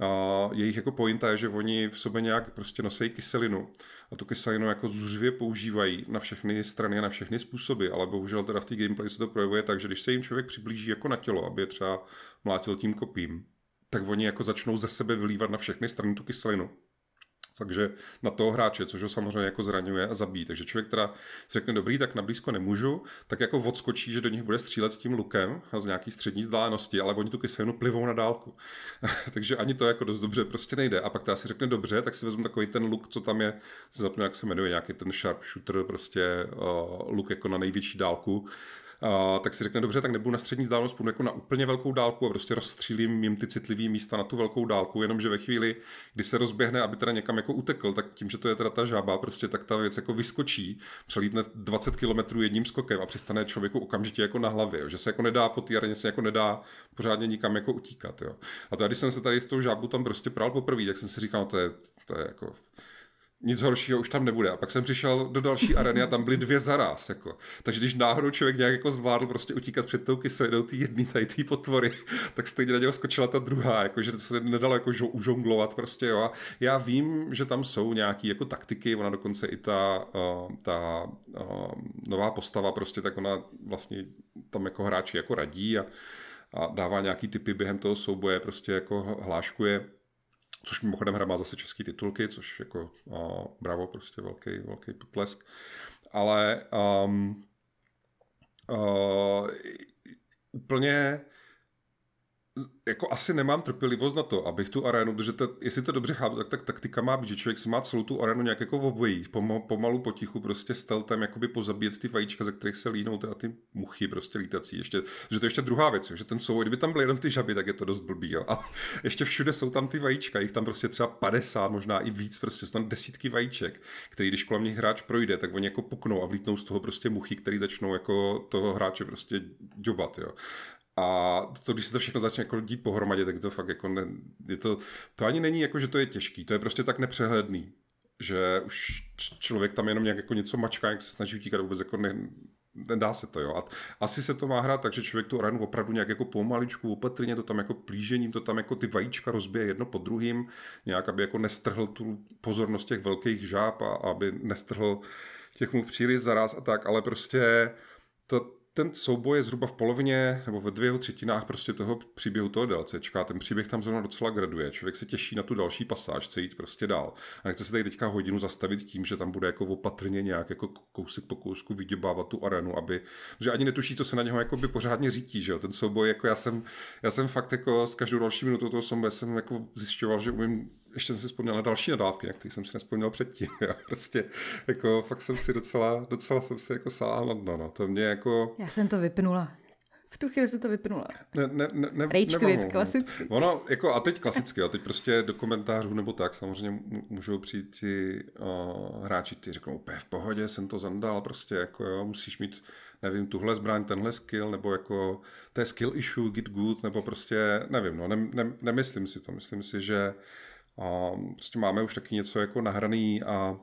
a jejich jako pointa je, že oni v sobě nějak prostě nosí kyselinu a tu kyselinu jako zuřivě používají na všechny strany a na všechny způsoby, ale bohužel teda v té gameplay se to projevuje tak, že když se jim člověk přiblíží jako na tělo, aby je třeba mlátil tím kopím, tak oni jako začnou ze sebe vylívat na všechny strany tu kyselinu takže na toho hráče, což ho samozřejmě jako zraňuje a zabíjí. Takže člověk teda si řekne, dobrý, tak na blízko nemůžu, tak jako odskočí, že do nich bude střílet tím lukem a z nějaký střední vzdálenosti, ale oni tu kyselinu plivou na dálku. <laughs> takže ani to jako dost dobře prostě nejde. A pak ta si řekne, dobře, tak si vezmu takový ten luk, co tam je, zapnu, jak se jmenuje, nějaký ten sharp shooter, prostě uh, luk jako na největší dálku, uh, tak si řekne, dobře, tak nebudu na střední vzdálenost, půjdu jako na úplně velkou dálku a prostě rozstřílím jim ty citlivé místa na tu velkou dálku, jenomže ve chvíli, kdy se rozběhne, aby teda někam jako utekl, tak tím, že to je teda ta žába, prostě tak ta věc jako vyskočí, přelítne 20 km jedním skokem a přistane člověku okamžitě jako na hlavě, jo, že se jako nedá po té areně, se jako nedá pořádně nikam jako utíkat. Jo. A to, když jsem se tady s tou žábu tam prostě pral poprvé, tak jsem si říkal, no to je, to je jako nic horšího už tam nebude. A pak jsem přišel do další areny a tam byly dvě zaraz. Jako. Takže když náhodou člověk nějak jako zvládl prostě utíkat před tou kyselinou ty jedné tady ty potvory, <laughs> tak stejně na něho skočila ta druhá, jako, že se nedalo jako užonglovat prostě. Jo. A já vím, že tam jsou nějaké jako taktiky, ona dokonce i ta, uh, ta uh, nová postava prostě, tak ona vlastně tam jako hráči jako radí a, a dává nějaký typy během toho souboje, prostě jako hláškuje což mimochodem hra má zase český titulky, což jako uh, bravo, prostě velký, velký potlesk. Ale um, uh, úplně jako asi nemám trpělivost na to, abych tu arénu, protože ta, jestli to dobře chápu, tak, tak taktika má být, že člověk si má celou tu arénu nějak jako v obojí, pomalu, pomalu potichu prostě stel tam jakoby pozabíjet ty vajíčka, ze kterých se línou teda ty muchy prostě lítací. Ještě, že to je ještě druhá věc, že ten souboj, kdyby tam byly jenom ty žaby, tak je to dost blbý, jo. A <laughs> ještě všude jsou tam ty vajíčka, jich tam prostě třeba 50, možná i víc, prostě jsou tam desítky vajíček, který když kolem nich hráč projde, tak oni jako puknou a vlítnou z toho prostě muchy, které začnou jako toho hráče prostě děbat, jo. A to, když se to všechno začne jako dít pohromadě, tak to fakt jako ne, je to, to ani není jako, že to je těžký, to je prostě tak nepřehledný, že už člověk tam jenom nějak jako něco mačká, jak se snaží utíkat, vůbec jako ne, nedá se to, jo. A asi se to má hrát tak, že člověk tu ranu opravdu nějak jako pomaličku, opatrně, to tam jako plížením, to tam jako ty vajíčka rozbije jedno po druhým, nějak, aby jako nestrhl tu pozornost těch velkých žáb a aby nestrhl těch mu příliš zaraz a tak, ale prostě to, ten souboj je zhruba v polovině nebo ve dvou třetinách prostě toho příběhu toho DLCčka. Ten příběh tam zrovna docela graduje. Člověk se těší na tu další pasáž, chce jít prostě dál. A nechce se tady teďka hodinu zastavit tím, že tam bude jako opatrně nějak jako kousek po kousku vyděbávat tu arenu, aby, že ani netuší, co se na něho jako by pořádně řítí, že jo? Ten souboj, jako já jsem, já jsem fakt jako s každou další minutou toho souboje jsem jako zjišťoval, že umím ještě jsem si vzpomněl na další nadávky, na jsem si nespomněl předtím. <laughs> Já prostě jako fakt jsem si docela, docela jsem si jako sáhl na dno. No. To mě jako... Já jsem to vypnula. V tu chvíli se to vypnula. Ne, ne, ne, ne, Rage quit, klasicky. Ono, jako a teď klasicky, a teď prostě do komentářů nebo tak, samozřejmě můžou přijít ti uh, hráči, ty řeknou úplně v pohodě, jsem to zandal, prostě jako jo, musíš mít, nevím, tuhle zbraň, tenhle skill, nebo jako to je skill issue, get good, nebo prostě, nevím, no, ne, ne, nemyslím si to, myslím si, že uh, a prostě máme už taky něco jako nahraný a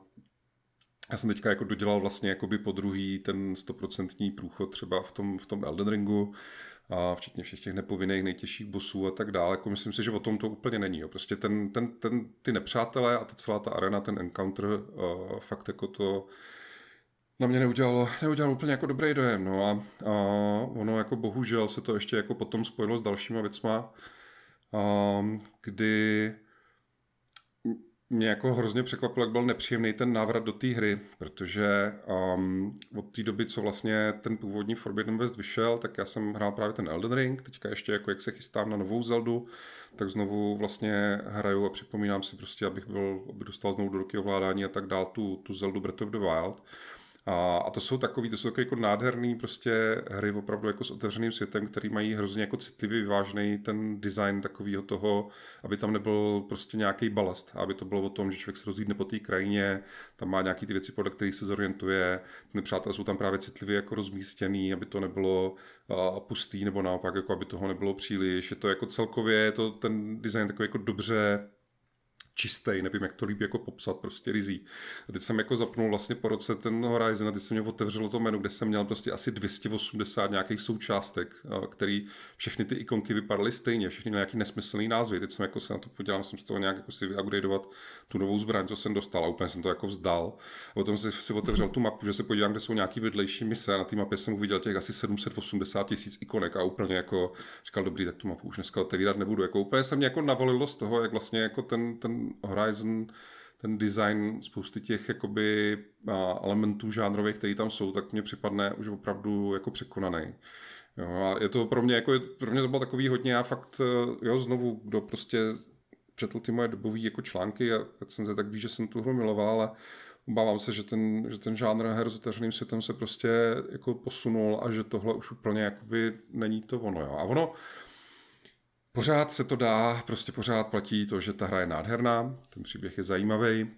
já jsem teďka jako dodělal vlastně jakoby po druhý ten stoprocentní průchod třeba v tom, v tom Elden Ringu, a včetně všech těch nepovinných nejtěžších bosů a tak dále. Jako myslím si, že o tom to úplně není. Jo. Prostě ten, ten, ten, ty nepřátelé a ta celá ta arena, ten encounter, uh, fakt jako to na mě neudělalo, neudělalo úplně jako dobrý dojem. No a, a ono jako bohužel se to ještě jako potom spojilo s dalšíma věcma, um, kdy mě jako hrozně překvapilo, jak byl nepříjemný ten návrat do té hry, protože um, od té doby, co vlastně ten původní Forbidden West vyšel, tak já jsem hrál právě ten Elden Ring, teďka ještě jako jak se chystám na novou Zeldu, tak znovu vlastně hraju a připomínám si prostě, abych byl, aby dostal znovu do ruky ovládání a tak dál tu, tu Zeldu Breath of the Wild. A, a to jsou takový, to jsou takový jako nádherný prostě hry opravdu jako s otevřeným světem, který mají hrozně jako citlivě vyvážený ten design takového toho, aby tam nebyl prostě nějaký balast, aby to bylo o tom, že člověk se rozvídne po té krajině, tam má nějaký ty věci, podle kterých se zorientuje, nepřátelé jsou tam právě citlivě jako rozmístěný, aby to nebylo a, pustý nebo naopak, jako aby toho nebylo příliš. Je to jako celkově, je to ten design takový jako dobře čistý, nevím, jak to líbí jako popsat, prostě rizí. A teď jsem jako zapnul vlastně po roce ten Horizon a teď se mě otevřelo to menu, kde jsem měl prostě asi 280 nějakých součástek, který všechny ty ikonky vypadaly stejně, všechny nějaký nesmyslný názvy. Teď jsem jako se na to podělal, jsem z toho nějak jako si vyupgradeovat tu novou zbraň, co jsem dostal a úplně jsem to jako vzdal. A potom jsem si otevřel tu mapu, že se podívám, kde jsou nějaký vedlejší mise a na té mapě jsem uviděl těch asi 780 tisíc ikonek a úplně jako říkal, dobrý, tak tu mapu už dneska otevírat nebudu. Jako úplně jsem mě jako navolilo z toho, jak vlastně jako ten, ten Horizon, ten design spousty těch jakoby elementů žánrových, které tam jsou, tak mě připadne už opravdu jako překonaný. Jo, a je to pro mě, jako, pro mě to bylo takový hodně, já fakt, eh, jo, znovu, kdo prostě četl ty moje dobové jako články a recenze, tak ví, že jsem tu hru miloval, ale obávám se, že ten, že ten žánr her s otevřeným světem se prostě jako posunul a že tohle už úplně jakoby není to ono. Jo. A ono, Pořád se to dá, prostě pořád platí to, že ta hra je nádherná, ten příběh je zajímavý,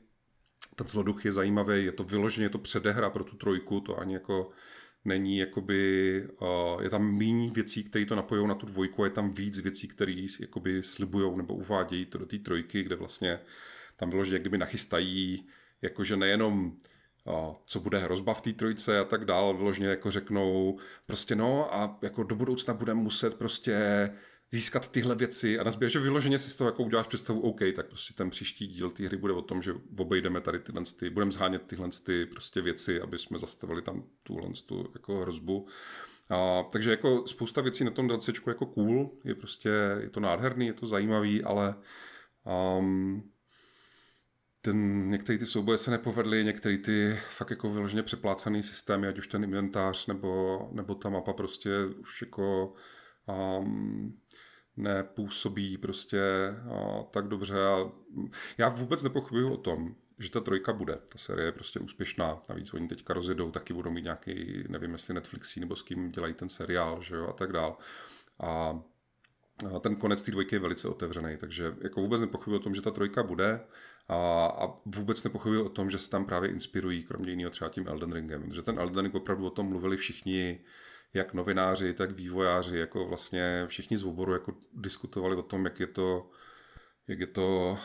ten zloduch je zajímavý, je to vyloženě je to předehra pro tu trojku, to ani jako není jakoby, eh, je tam méně věcí, které to napojou na tu dvojku, je tam víc věcí, které jakoby slibujou nebo uvádějí to do té trojky, kde vlastně tam vyloženě kdyby nachystají, jakože nejenom eh, co bude hrozba v té trojce a tak dál, vyloženě jako řeknou prostě no a jako do budoucna budeme muset prostě získat tyhle věci a nazbírat, že vyloženě si z toho jako uděláš představu OK, tak prostě ten příští díl té hry bude o tom, že obejdeme tady tyhle, ty, budeme zhánět tyhle ty prostě věci, aby jsme zastavili tam tuhle tu jako hrozbu. A, takže jako spousta věcí na tom DLCčku jako cool, je prostě, je to nádherný, je to zajímavý, ale um, ten, některé ty souboje se nepovedly, některé ty fakt jako vyloženě přeplácaný systémy, ať už ten inventář nebo, nebo ta mapa prostě už jako um, nepůsobí prostě a, tak dobře. A já vůbec nepochybuju o tom, že ta trojka bude. Ta série je prostě úspěšná. Navíc oni teďka rozjedou, taky budou mít nějaký, nevím jestli Netflixí nebo s kým dělají ten seriál, že jo, a tak dál. A ten konec té dvojky je velice otevřený, takže jako vůbec nepochybuji o tom, že ta trojka bude a, a vůbec nepochybuji o tom, že se tam právě inspirují, kromě jiného třeba tím Elden Ringem, protože ten Elden Ring opravdu o tom mluvili všichni jak novináři, tak vývojáři, jako vlastně všichni z oboru jako diskutovali o tom, jak je to, jak je to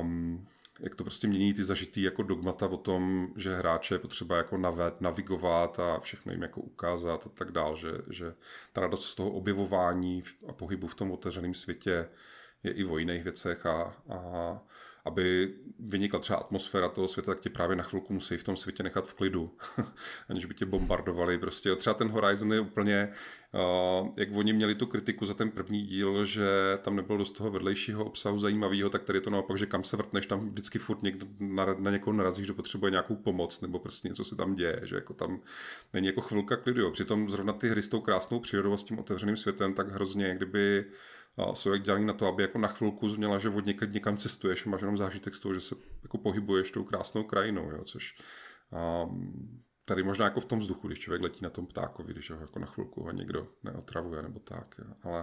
um, jak to prostě mění ty zažitý jako dogmata o tom, že hráče je potřeba jako naved, navigovat a všechno jim jako ukázat a tak dál, že, že ta radost z toho objevování a pohybu v tom otevřeném světě je i o jiných věcech a, a aby vynikla třeba atmosféra toho světa, tak tě právě na chvilku musí v tom světě nechat v klidu, <laughs> aniž by tě bombardovali. Prostě třeba ten Horizon je úplně jak oni měli tu kritiku za ten první díl, že tam nebylo dost toho vedlejšího obsahu zajímavého, tak tady je to naopak, že kam se vrtneš, tam vždycky furt někdo, na, na někoho narazíš, že potřebuje nějakou pomoc nebo prostě něco se tam děje, že jako tam není jako chvilka klidu. Jo. Přitom zrovna ty hry s tou krásnou přírodou a s tím otevřeným světem tak hrozně, kdyby jsou jak dělaný na to, aby jako na chvilku změla, že od někam, někam cestuješ a máš jenom zážitek z toho, že se jako pohybuješ tou krásnou krajinou, jo, což um, tady možná jako v tom vzduchu, když člověk letí na tom ptákovi, když ho jako na chvilku ho někdo neotravuje nebo tak, jo. ale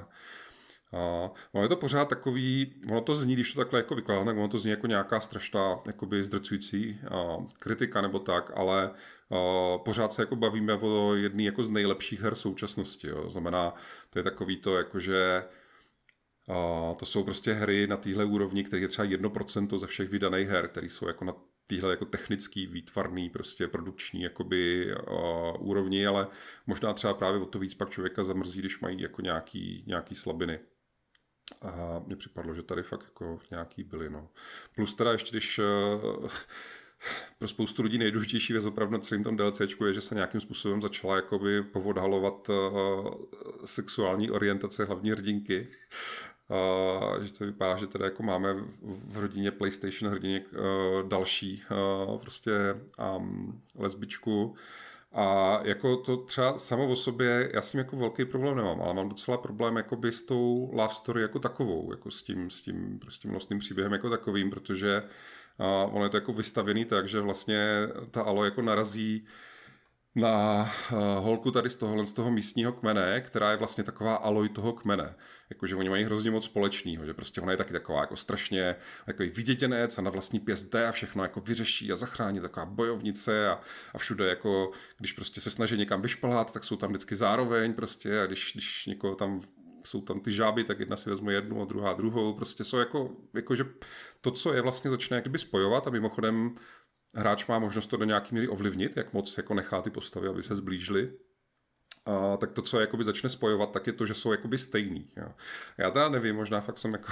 uh, ono je to pořád takový, ono to zní, když to takhle jako vykládá, tak ono to zní jako nějaká strašná jakoby zdrcující uh, kritika nebo tak, ale uh, pořád se jako bavíme o jedný jako z nejlepších her současnosti. Jo. Znamená, to je takový to, jakože Uh, to jsou prostě hry na téhle úrovni, které je třeba 1% ze všech vydaných her, které jsou jako na téhle jako technický, výtvarný, prostě produkční jakoby uh, úrovni, ale možná třeba právě o to víc pak člověka zamrzí, když mají jako nějaký, nějaký slabiny. A mně připadlo, že tady fakt jako nějaký byly, no. Plus teda ještě, když uh, <laughs> pro spoustu lidí nejdůležitější věc opravdu na celém tom DLCčku je, že se nějakým způsobem začala jakoby povodhalovat uh, sexuální orientace hlavní hrdinky Uh, že to vypadá, že tady jako máme v, rodině PlayStation hrdině uh, eh, další uh, prostě um, lesbičku a jako to třeba samo o sobě, já s tím jako velký problém nemám, ale mám docela problém jako by s tou love story jako takovou, jako s tím, s tím prostě množstvím příběhem jako takovým, protože uh, ono je to jako vystavený tak, že vlastně ta Alo jako narazí uh, na eh, holku tady z tohohle z toho místního kmene, která je vlastně taková aloj toho kmene. Jakože oni mají hrozně moc společného, že prostě ona je taky taková jako strašně jako vyděděnec a na vlastní pěst jde a všechno jako vyřeší a zachrání, taková bojovnice a, a všude jako, když prostě se snaží někam vyšplhat, tak jsou tam vždycky zároveň prostě a když, když někoho tam jsou tam ty žáby, tak jedna si vezme jednu a druhá druhou. Prostě jsou jako, jako že to, co je vlastně začne kdyby spojovat a mimochodem hráč má možnost to do nějaké míry ovlivnit, jak moc jako nechá ty postavy, aby se zblížily. A, tak to, co je jakoby začne spojovat, tak je to, že jsou jakoby stejný. Jo. Já teda nevím, možná fakt jsem jako <laughs>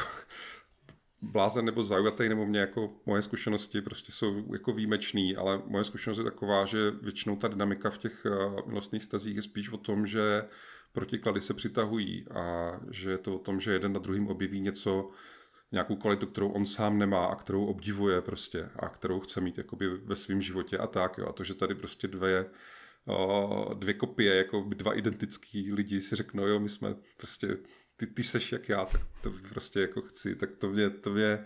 blázen nebo zaujatý, nebo mě jako moje zkušenosti prostě jsou jako výjimečný, ale moje zkušenost je taková, že většinou ta dynamika v těch milostných eh, stazích je spíš o tom, že protiklady se přitahují a že je to o tom, že jeden na druhým objeví něco, nějakou kvalitu, kterou on sám nemá a kterou obdivuje prostě a kterou chce mít jakoby ve svém životě a tak. Jo. A to, že tady prostě dvě, dvě kopie, jako dva identický lidi si řeknou, jo, my jsme prostě, ty, ty seš jak já, tak to prostě jako chci, tak to mě, to mě,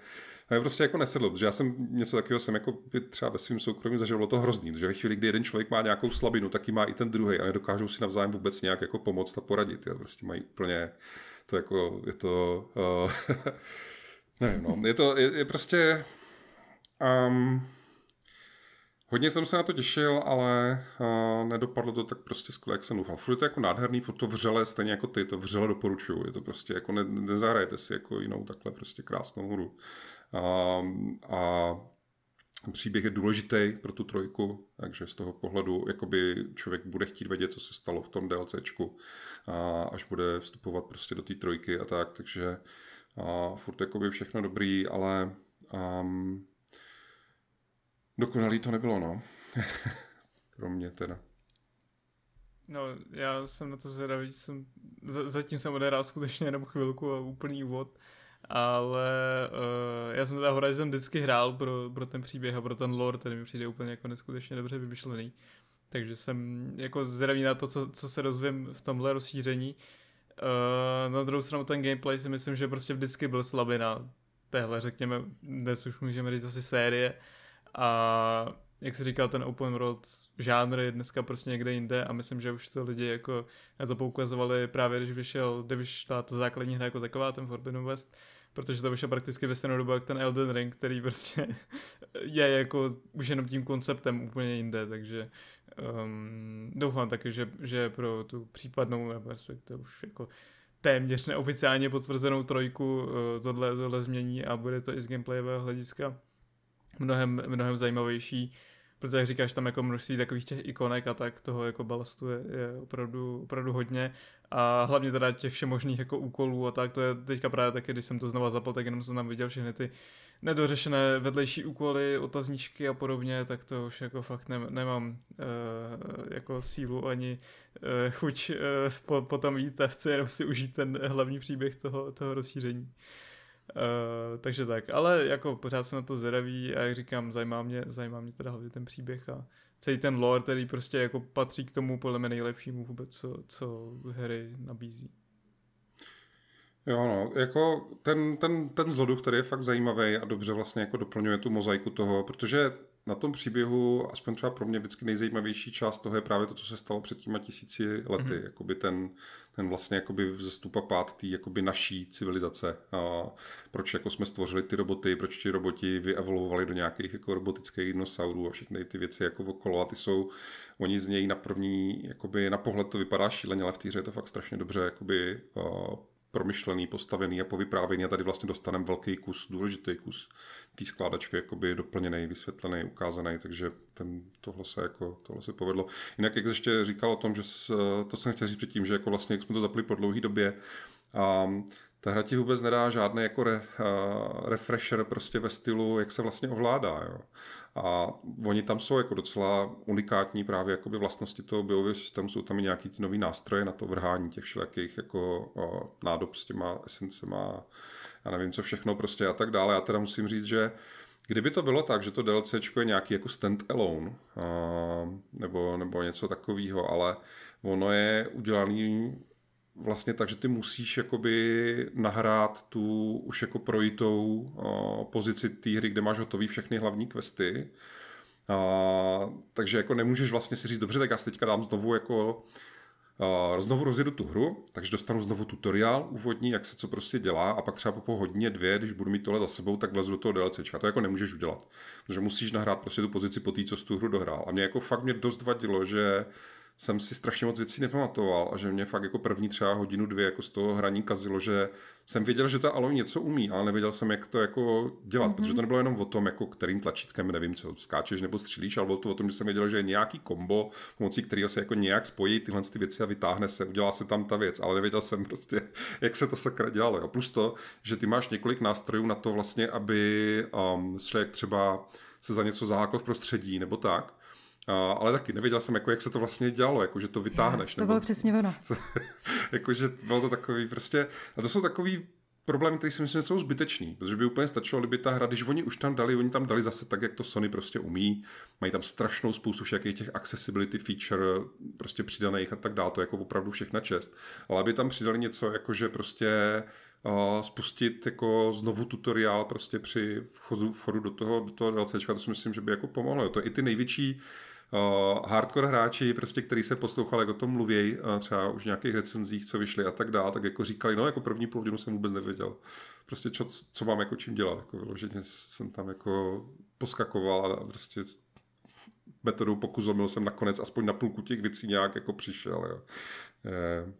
a je prostě jako nesedlo, protože já jsem něco takového jsem jako by třeba ve svém soukromí zažil, bylo to hrozný, že ve chvíli, kdy jeden člověk má nějakou slabinu, tak ji má i ten druhý a nedokážou si navzájem vůbec nějak jako pomoct a poradit, jo. prostě mají úplně, to jako, je to, uh, <laughs> Nevím, no. Je to je, je prostě... Um, hodně jsem se na to těšil, ale uh, nedopadlo to tak prostě skvěle, jak jsem doufal. Furt je to jako nádherný, furt to vřele, stejně jako ty, to vřele doporučuju. Je to prostě jako, ne, nezahrajete si jako jinou takhle prostě krásnou hru. Um, a příběh je důležitý pro tu trojku, takže z toho pohledu jakoby člověk bude chtít vědět, co se stalo v tom DLCčku, a uh, až bude vstupovat prostě do té trojky a tak, takže a furt by všechno dobrý, ale um, dokonalý to nebylo, no. <laughs> Pro mě teda. No, já jsem na to zvědavý, jsem, za, zatím jsem odehrál skutečně jenom chvilku a úplný úvod, ale uh, já jsem teda Horizon vždycky hrál pro, pro ten příběh a pro ten lore, který mi přijde úplně jako neskutečně dobře vymyšlený. Takže jsem jako zvědavý na to, co, co se rozvím v tomhle rozšíření. Uh, Uh, na druhou stranu ten gameplay si myslím, že prostě vždycky byl slabina téhle, řekněme, dnes už můžeme říct asi série a jak si říkal, ten open world žánr je dneska prostě někde jinde a myslím, že už to lidi jako na to poukazovali právě, když vyšel, když vyšla ta základní hra jako taková, ten Forbidden West, protože to vyšlo prakticky ve stejnou dobu jak ten Elden Ring, který prostě <laughs> je jako už jenom tím konceptem úplně jinde, takže Um, doufám taky, že, že pro tu případnou, nebo to už jako téměř neoficiálně potvrzenou trojku uh, tohle, tohle změní a bude to i z gameplayového hlediska mnohem, mnohem zajímavější, protože jak říkáš, tam jako množství takových těch ikonek a tak toho jako balastu je, je opravdu, opravdu hodně a hlavně teda těch všemožných jako úkolů a tak, to je teďka právě taky, když jsem to znova zapal, tak jenom jsem tam viděl všechny ty nedořešené vedlejší úkoly, otazničky a podobně, tak to už jako fakt ne- nemám e, jako sílu ani e, chuť e, po- potom jít a chci jenom si užít ten hlavní příběh toho, toho rozšíření. Uh, takže tak, ale jako pořád se na to zvědavý a jak říkám, zajímá mě, zajímá mě teda hlavně ten příběh a celý ten lore, který prostě jako patří k tomu podle mě nejlepšímu vůbec, co, co hry nabízí. Jo, no, jako ten, ten, ten zloduch tady je fakt zajímavý a dobře vlastně jako doplňuje tu mozaiku toho, protože na tom příběhu, aspoň třeba pro mě vždycky nejzajímavější část toho je právě to, co se stalo před těma tisíci lety, mm-hmm. jakoby ten, ten vlastně jakoby vzestupa pát tý jakoby naší civilizace. A proč jako jsme stvořili ty roboty, proč ti roboti vyevolvovali do nějakých jako robotických dinosaurů a všechny ty věci jako okolo a ty jsou, oni z něj na první, jakoby na pohled to vypadá šíleně, ale v té hře je to fakt strašně dobře jakoby promyšlený, postavený a povyprávěný a tady vlastně dostaneme velký kus, důležitý kus té skládačky, jakoby doplněný, vysvětlený, ukázaný, takže ten, tohle, se jako, tohle se povedlo. Jinak, jak jsi ještě říkal o tom, že to jsem chtěl říct předtím, že jako vlastně, jak jsme to zapli po dlouhý době, um, ta hra ti vůbec nedá žádný jako re, uh, refresher prostě ve stylu, jak se vlastně ovládá. Jo. A oni tam jsou jako docela unikátní právě jakoby vlastnosti toho biového systému, jsou tam i nějaký ty nový nástroje na to vrhání těch všelijakých jako uh, nádob s těma esencema, já nevím co všechno prostě a tak dále. Já teda musím říct, že Kdyby to bylo tak, že to DLCčko je nějaký jako stand-alone uh, nebo, nebo něco takového, ale ono je udělaný vlastně tak, že ty musíš jakoby nahrát tu už jako projitou eh, pozici té hry, kde máš hotový všechny hlavní questy. A, takže jako nemůžeš vlastně si říct, dobře, tak já si teďka dám znovu jako uh, znovu rozjedu tu hru, takže dostanu znovu tutoriál úvodní, jak se co prostě dělá a pak třeba po hodině dvě, když budu mít tohle za sebou, tak vlezu do toho DLCčka. To jako nemůžeš udělat, protože musíš nahrát prostě tu pozici po té, co jsi tu hru dohrál. A mě jako fakt mě dost vadilo, že uh, jsem si strašně moc věcí nepamatoval a že mě fakt jako první třeba hodinu, dvě jako z toho hraní kazilo, že jsem věděl, že ta Aloj něco umí, ale nevěděl jsem, jak to jako dělat, mm-hmm. protože to nebylo jenom o tom, jako kterým tlačítkem, nevím co, skáčeš nebo střílíš, ale bylo to o tom, že jsem věděl, že je nějaký kombo, pomocí kterého se jako nějak spojí tyhle ty věci a vytáhne se, udělá se tam ta věc, ale nevěděl jsem prostě, <laughs> jak se to sakra dělalo. Jo. Plus to, že ty máš několik nástrojů na to vlastně, aby um, člověk třeba se za něco zahákl v prostředí nebo tak, a, ale taky nevěděl jsem, jako, jak se to vlastně dělalo, jako, že to vytáhneš. To nebo... bylo přesně ono. <laughs> jako, že bylo to takový prostě... A to jsou takový problémy, které si myslím, že jsou zbytečný, protože by úplně stačilo, kdyby ta hra, když oni už tam dali, oni tam dali zase tak, jak to Sony prostě umí, mají tam strašnou spoustu všakých těch accessibility feature prostě přidaných a tak dále, to je jako opravdu všechna čest, ale aby tam přidali něco, jako že prostě uh, spustit jako znovu tutoriál prostě při vchodu, vchodu do toho, do toho DLCčka, to si myslím, že by jako pomohlo, jo. to i ty největší uh, hardcore hráči, prostě, který se poslouchal, jak o tom mluví, uh, třeba už v nějakých recenzích, co vyšly a tak dále, tak jako říkali, no jako první půl hodinu jsem vůbec nevěděl. Prostě čo, co mám jako čím dělat, jako vyloženě jsem tam jako poskakoval a prostě metodou pokuzomil jsem nakonec aspoň na půlku těch věcí nějak jako přišel, jo. Uh,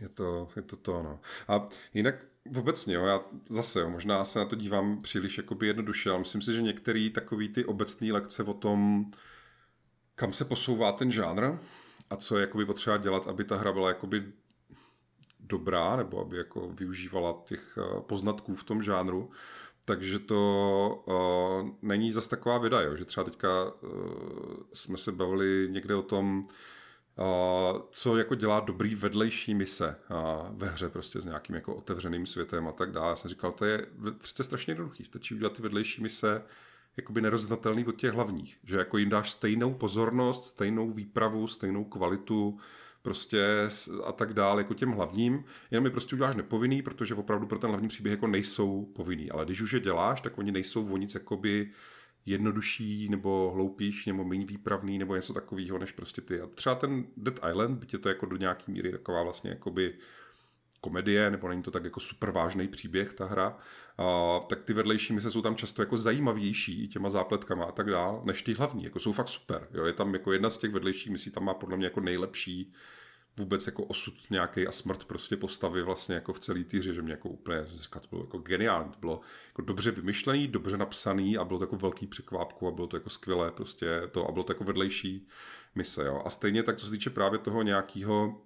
je to, je to to, no. A jinak obecně, jo, já zase, jo, možná se na to dívám příliš jakoby jednoduše, ale myslím si, že některé takové ty obecné lekce o tom, kam se posouvá ten žánr a co je jakoby potřeba dělat, aby ta hra byla jakoby dobrá, nebo aby jako využívala těch eh, poznatků v tom žánru. Takže to uh, není zas taková věda, jo? že třeba teďka uh, jsme se bavili někde o tom, uh, co jako dělá dobrý vedlejší mise uh, ve hře prostě s nějakým jako otevřeným světem a tak dále. Já jsem říkal, to je přece strašně jednoduchý, stačí udělat ty vedlejší mise uh, jakoby neroznatelný od těch hlavních. Že jako jim dáš stejnou pozornost, stejnou výpravu, stejnou kvalitu, prostě a tak dále jako těm hlavním, jenom je prostě uděláš nepovinný, protože opravdu pro ten hlavní příběh jako nejsou povinný, ale když už je děláš, tak oni nejsou o nic jakoby jednodušší nebo hloupější nebo méně výpravný nebo něco takového než prostě ty. A třeba ten Dead Island, byť je to jako do nějaký míry taková vlastně jakoby komedie, nebo není to tak jako super vážný příběh ta hra, a, tak ty vedlejší mise jsou tam často jako zajímavější těma zápletkama a tak dále, než ty hlavní, jako jsou fakt super. Jo. Je tam jako jedna z těch vedlejších misí, tam má podle mě jako nejlepší vůbec jako osud nějaký a smrt prostě postavy vlastně jako v celý týře, že mě jako úplně říkat, bylo jako geniální, to bylo jako dobře vymyšlený, dobře napsaný a bylo to jako velký překvápku a bylo to jako skvělé prostě to a bylo to jako vedlejší mise, jo. A stejně tak, co se týče právě toho nějakého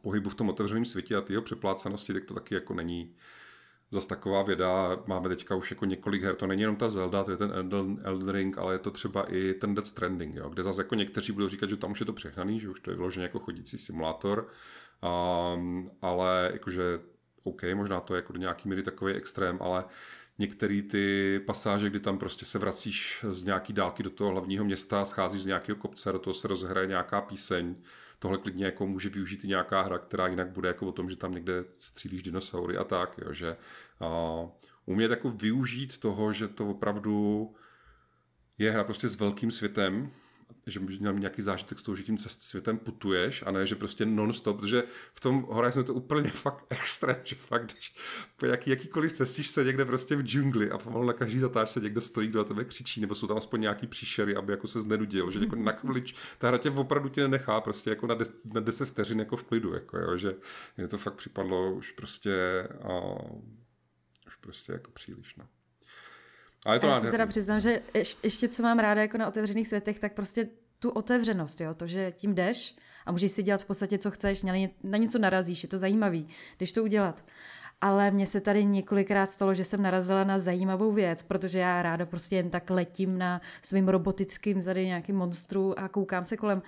pohybu v tom otevřeném světě a jeho přeplácanosti, tak to taky jako není zase taková věda. Máme teďka už jako několik her, to není jenom ta Zelda, to je ten Elden, Elden Ring, ale je to třeba i ten Death Stranding, jo, kde zase jako někteří budou říkat, že tam už je to přehnaný, že už to je vložený jako chodící simulátor, um, ale jakože OK, možná to je jako do nějaký míry takový extrém, ale některé ty pasáže, kdy tam prostě se vracíš z nějaký dálky do toho hlavního města, scházíš z nějakého kopce, do toho se rozhraje nějaká píseň, tohle klidně jako může využít i nějaká hra, která jinak bude jako o tom, že tam někde střílíš dinosaury a tak, jo, že uh, umět jako využít toho, že to opravdu je hra prostě s velkým světem, že můžeš měl nějaký zážitek s tou, že tím cest světem putuješ a ne, že prostě non-stop, protože v tom Horizon je to úplně <laughs> fakt extra, že fakt když po jaký, jakýkoliv cestíš se někde prostě v džungli a pomalu na každý zatáčce někdo stojí, kdo na tebe křičí, nebo jsou tam aspoň nějaký příšery, aby jako se znenudil, že jako na kvlič, ta hra tě opravdu tě nenechá prostě jako na, des, na deset vteřin jako v klidu, jako jo, že mě to fakt připadlo už prostě a, už prostě jako příliš, no. Ale to já se teda přiznám, že ještě co mám ráda jako na otevřených světech, tak prostě tu otevřenost, jo, to, že tím jdeš a můžeš si dělat v podstatě, co chceš, na něco narazíš, je to zajímavý, když to udělat. Ale mně se tady několikrát stalo, že jsem narazila na zajímavou věc, protože já ráda prostě jen tak letím na svým robotickým tady nějakým monstru a koukám se kolem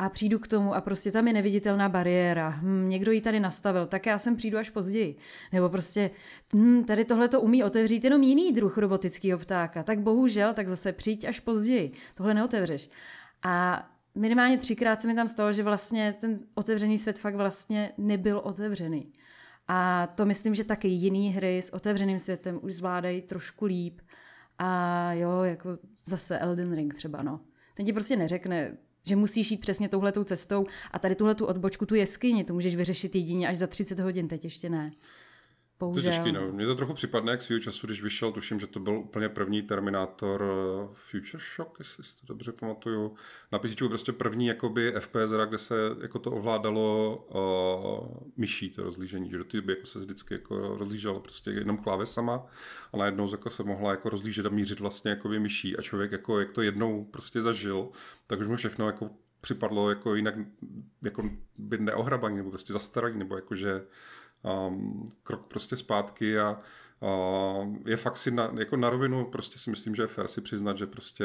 a přijdu k tomu a prostě tam je neviditelná bariéra. Hm, někdo ji tady nastavil, tak já sem přijdu až později. Nebo prostě hm, tady tohle to umí otevřít jenom jiný druh robotického ptáka. Tak bohužel, tak zase přijď až později. Tohle neotevřeš. A minimálně třikrát se mi tam stalo, že vlastně ten otevřený svět fakt vlastně nebyl otevřený. A to myslím, že taky jiný hry s otevřeným světem už zvládají trošku líp. A jo, jako zase Elden Ring třeba, no. Ten ti prostě neřekne, že musíš jít přesně touhletou cestou a tady tuhletu odbočku, tu jeskyni, to můžeš vyřešit jedině až za 30 hodin, teď ještě ne. Bohužel. To je těžký, no. Mně to trochu připadne, jak svýho času, když vyšel, tuším, že to byl úplně první Terminator, eh, Future Shock, jestli si to dobře pamatuju. Na PC prostě první jakoby FPS, kde se jako to ovládalo uh, myší, to rozlížení, že do té doby jako se vždycky jako rozlíželo prostě jenom klávesama a najednou jako se mohla jako rozlížet a mířit vlastně jakoby myší a člověk jako, jak to jednou prostě zažil, tak už mu všechno jako připadlo jako jinak jako by neohrabaní nebo prostě zastaraní nebo jako že um, krok prostě zpátky a uh, je fakt si na, jako na rovinu, prostě si myslím, že je fér si přiznat, že prostě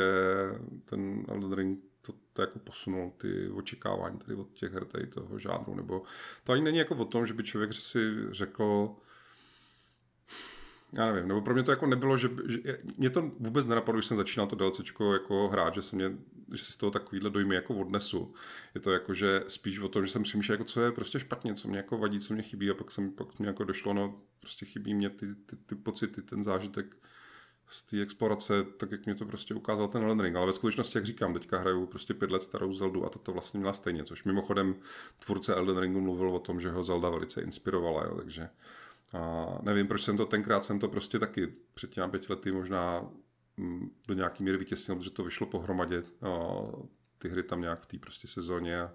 ten Elden Ring to, to jako posunul ty očekávání tady od těch her tady toho žádru, nebo to ani není jako o tom, že by člověk si řekl, já nevím, nebo pro mě to jako nebylo, že, že mě to vůbec nenapadlo, když jsem začínal to DLCčko jako hrát, že se mě že si z toho takovýhle dojmy jako odnesu. Je to jako, že spíš o tom, že jsem přemýšlel, jako, co je prostě špatně, co mě jako vadí, co mě chybí a pak, jsem, pak mě jako došlo, no prostě chybí mě ty, ty, ty pocity, ten zážitek z té explorace, tak jak mě to prostě ukázal ten Elden Ring. Ale ve skutečnosti, jak říkám, teďka hraju prostě pět let starou Zeldu a to to vlastně měla stejně, což mimochodem tvůrce Elden Ringu mluvil o tom, že ho Zelda velice inspirovala, jo, takže a nevím, proč jsem to tenkrát, jsem to prostě taky před těmi pěti lety možná do nějaký míry vytěsnil, protože to vyšlo pohromadě. Ty hry tam nějak v té prostě sezóně a,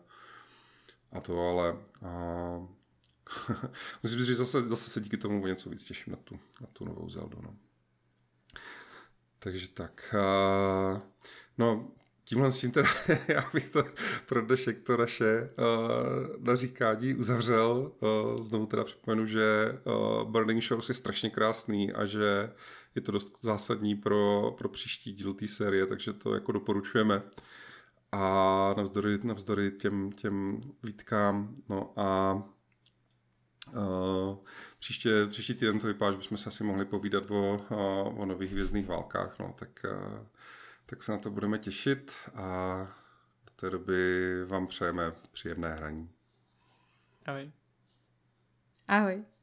a to, ale a, <laughs> musím říct, že zase, zase se díky tomu něco víc těším na tu, na tu novou Zeldu. No. Takže tak. A, no, tímhle s tím teda <laughs> já bych to pro dnešek to naše uh, naříkání uzavřel. znovu teda připomenu, že Burning Shores je strašně krásný a že je to dost zásadní pro, pro příští díl té série, takže to jako doporučujeme. A navzdory, navzdory těm, těm výtkám, no a Uh, příště, příští týden to vypadá, že bychom se asi mohli povídat o, eh, o nových hvězdných válkách, no, tak, uh, tak se na to budeme těšit a do té doby vám přejeme příjemné hraní. Ahoj. Ahoj.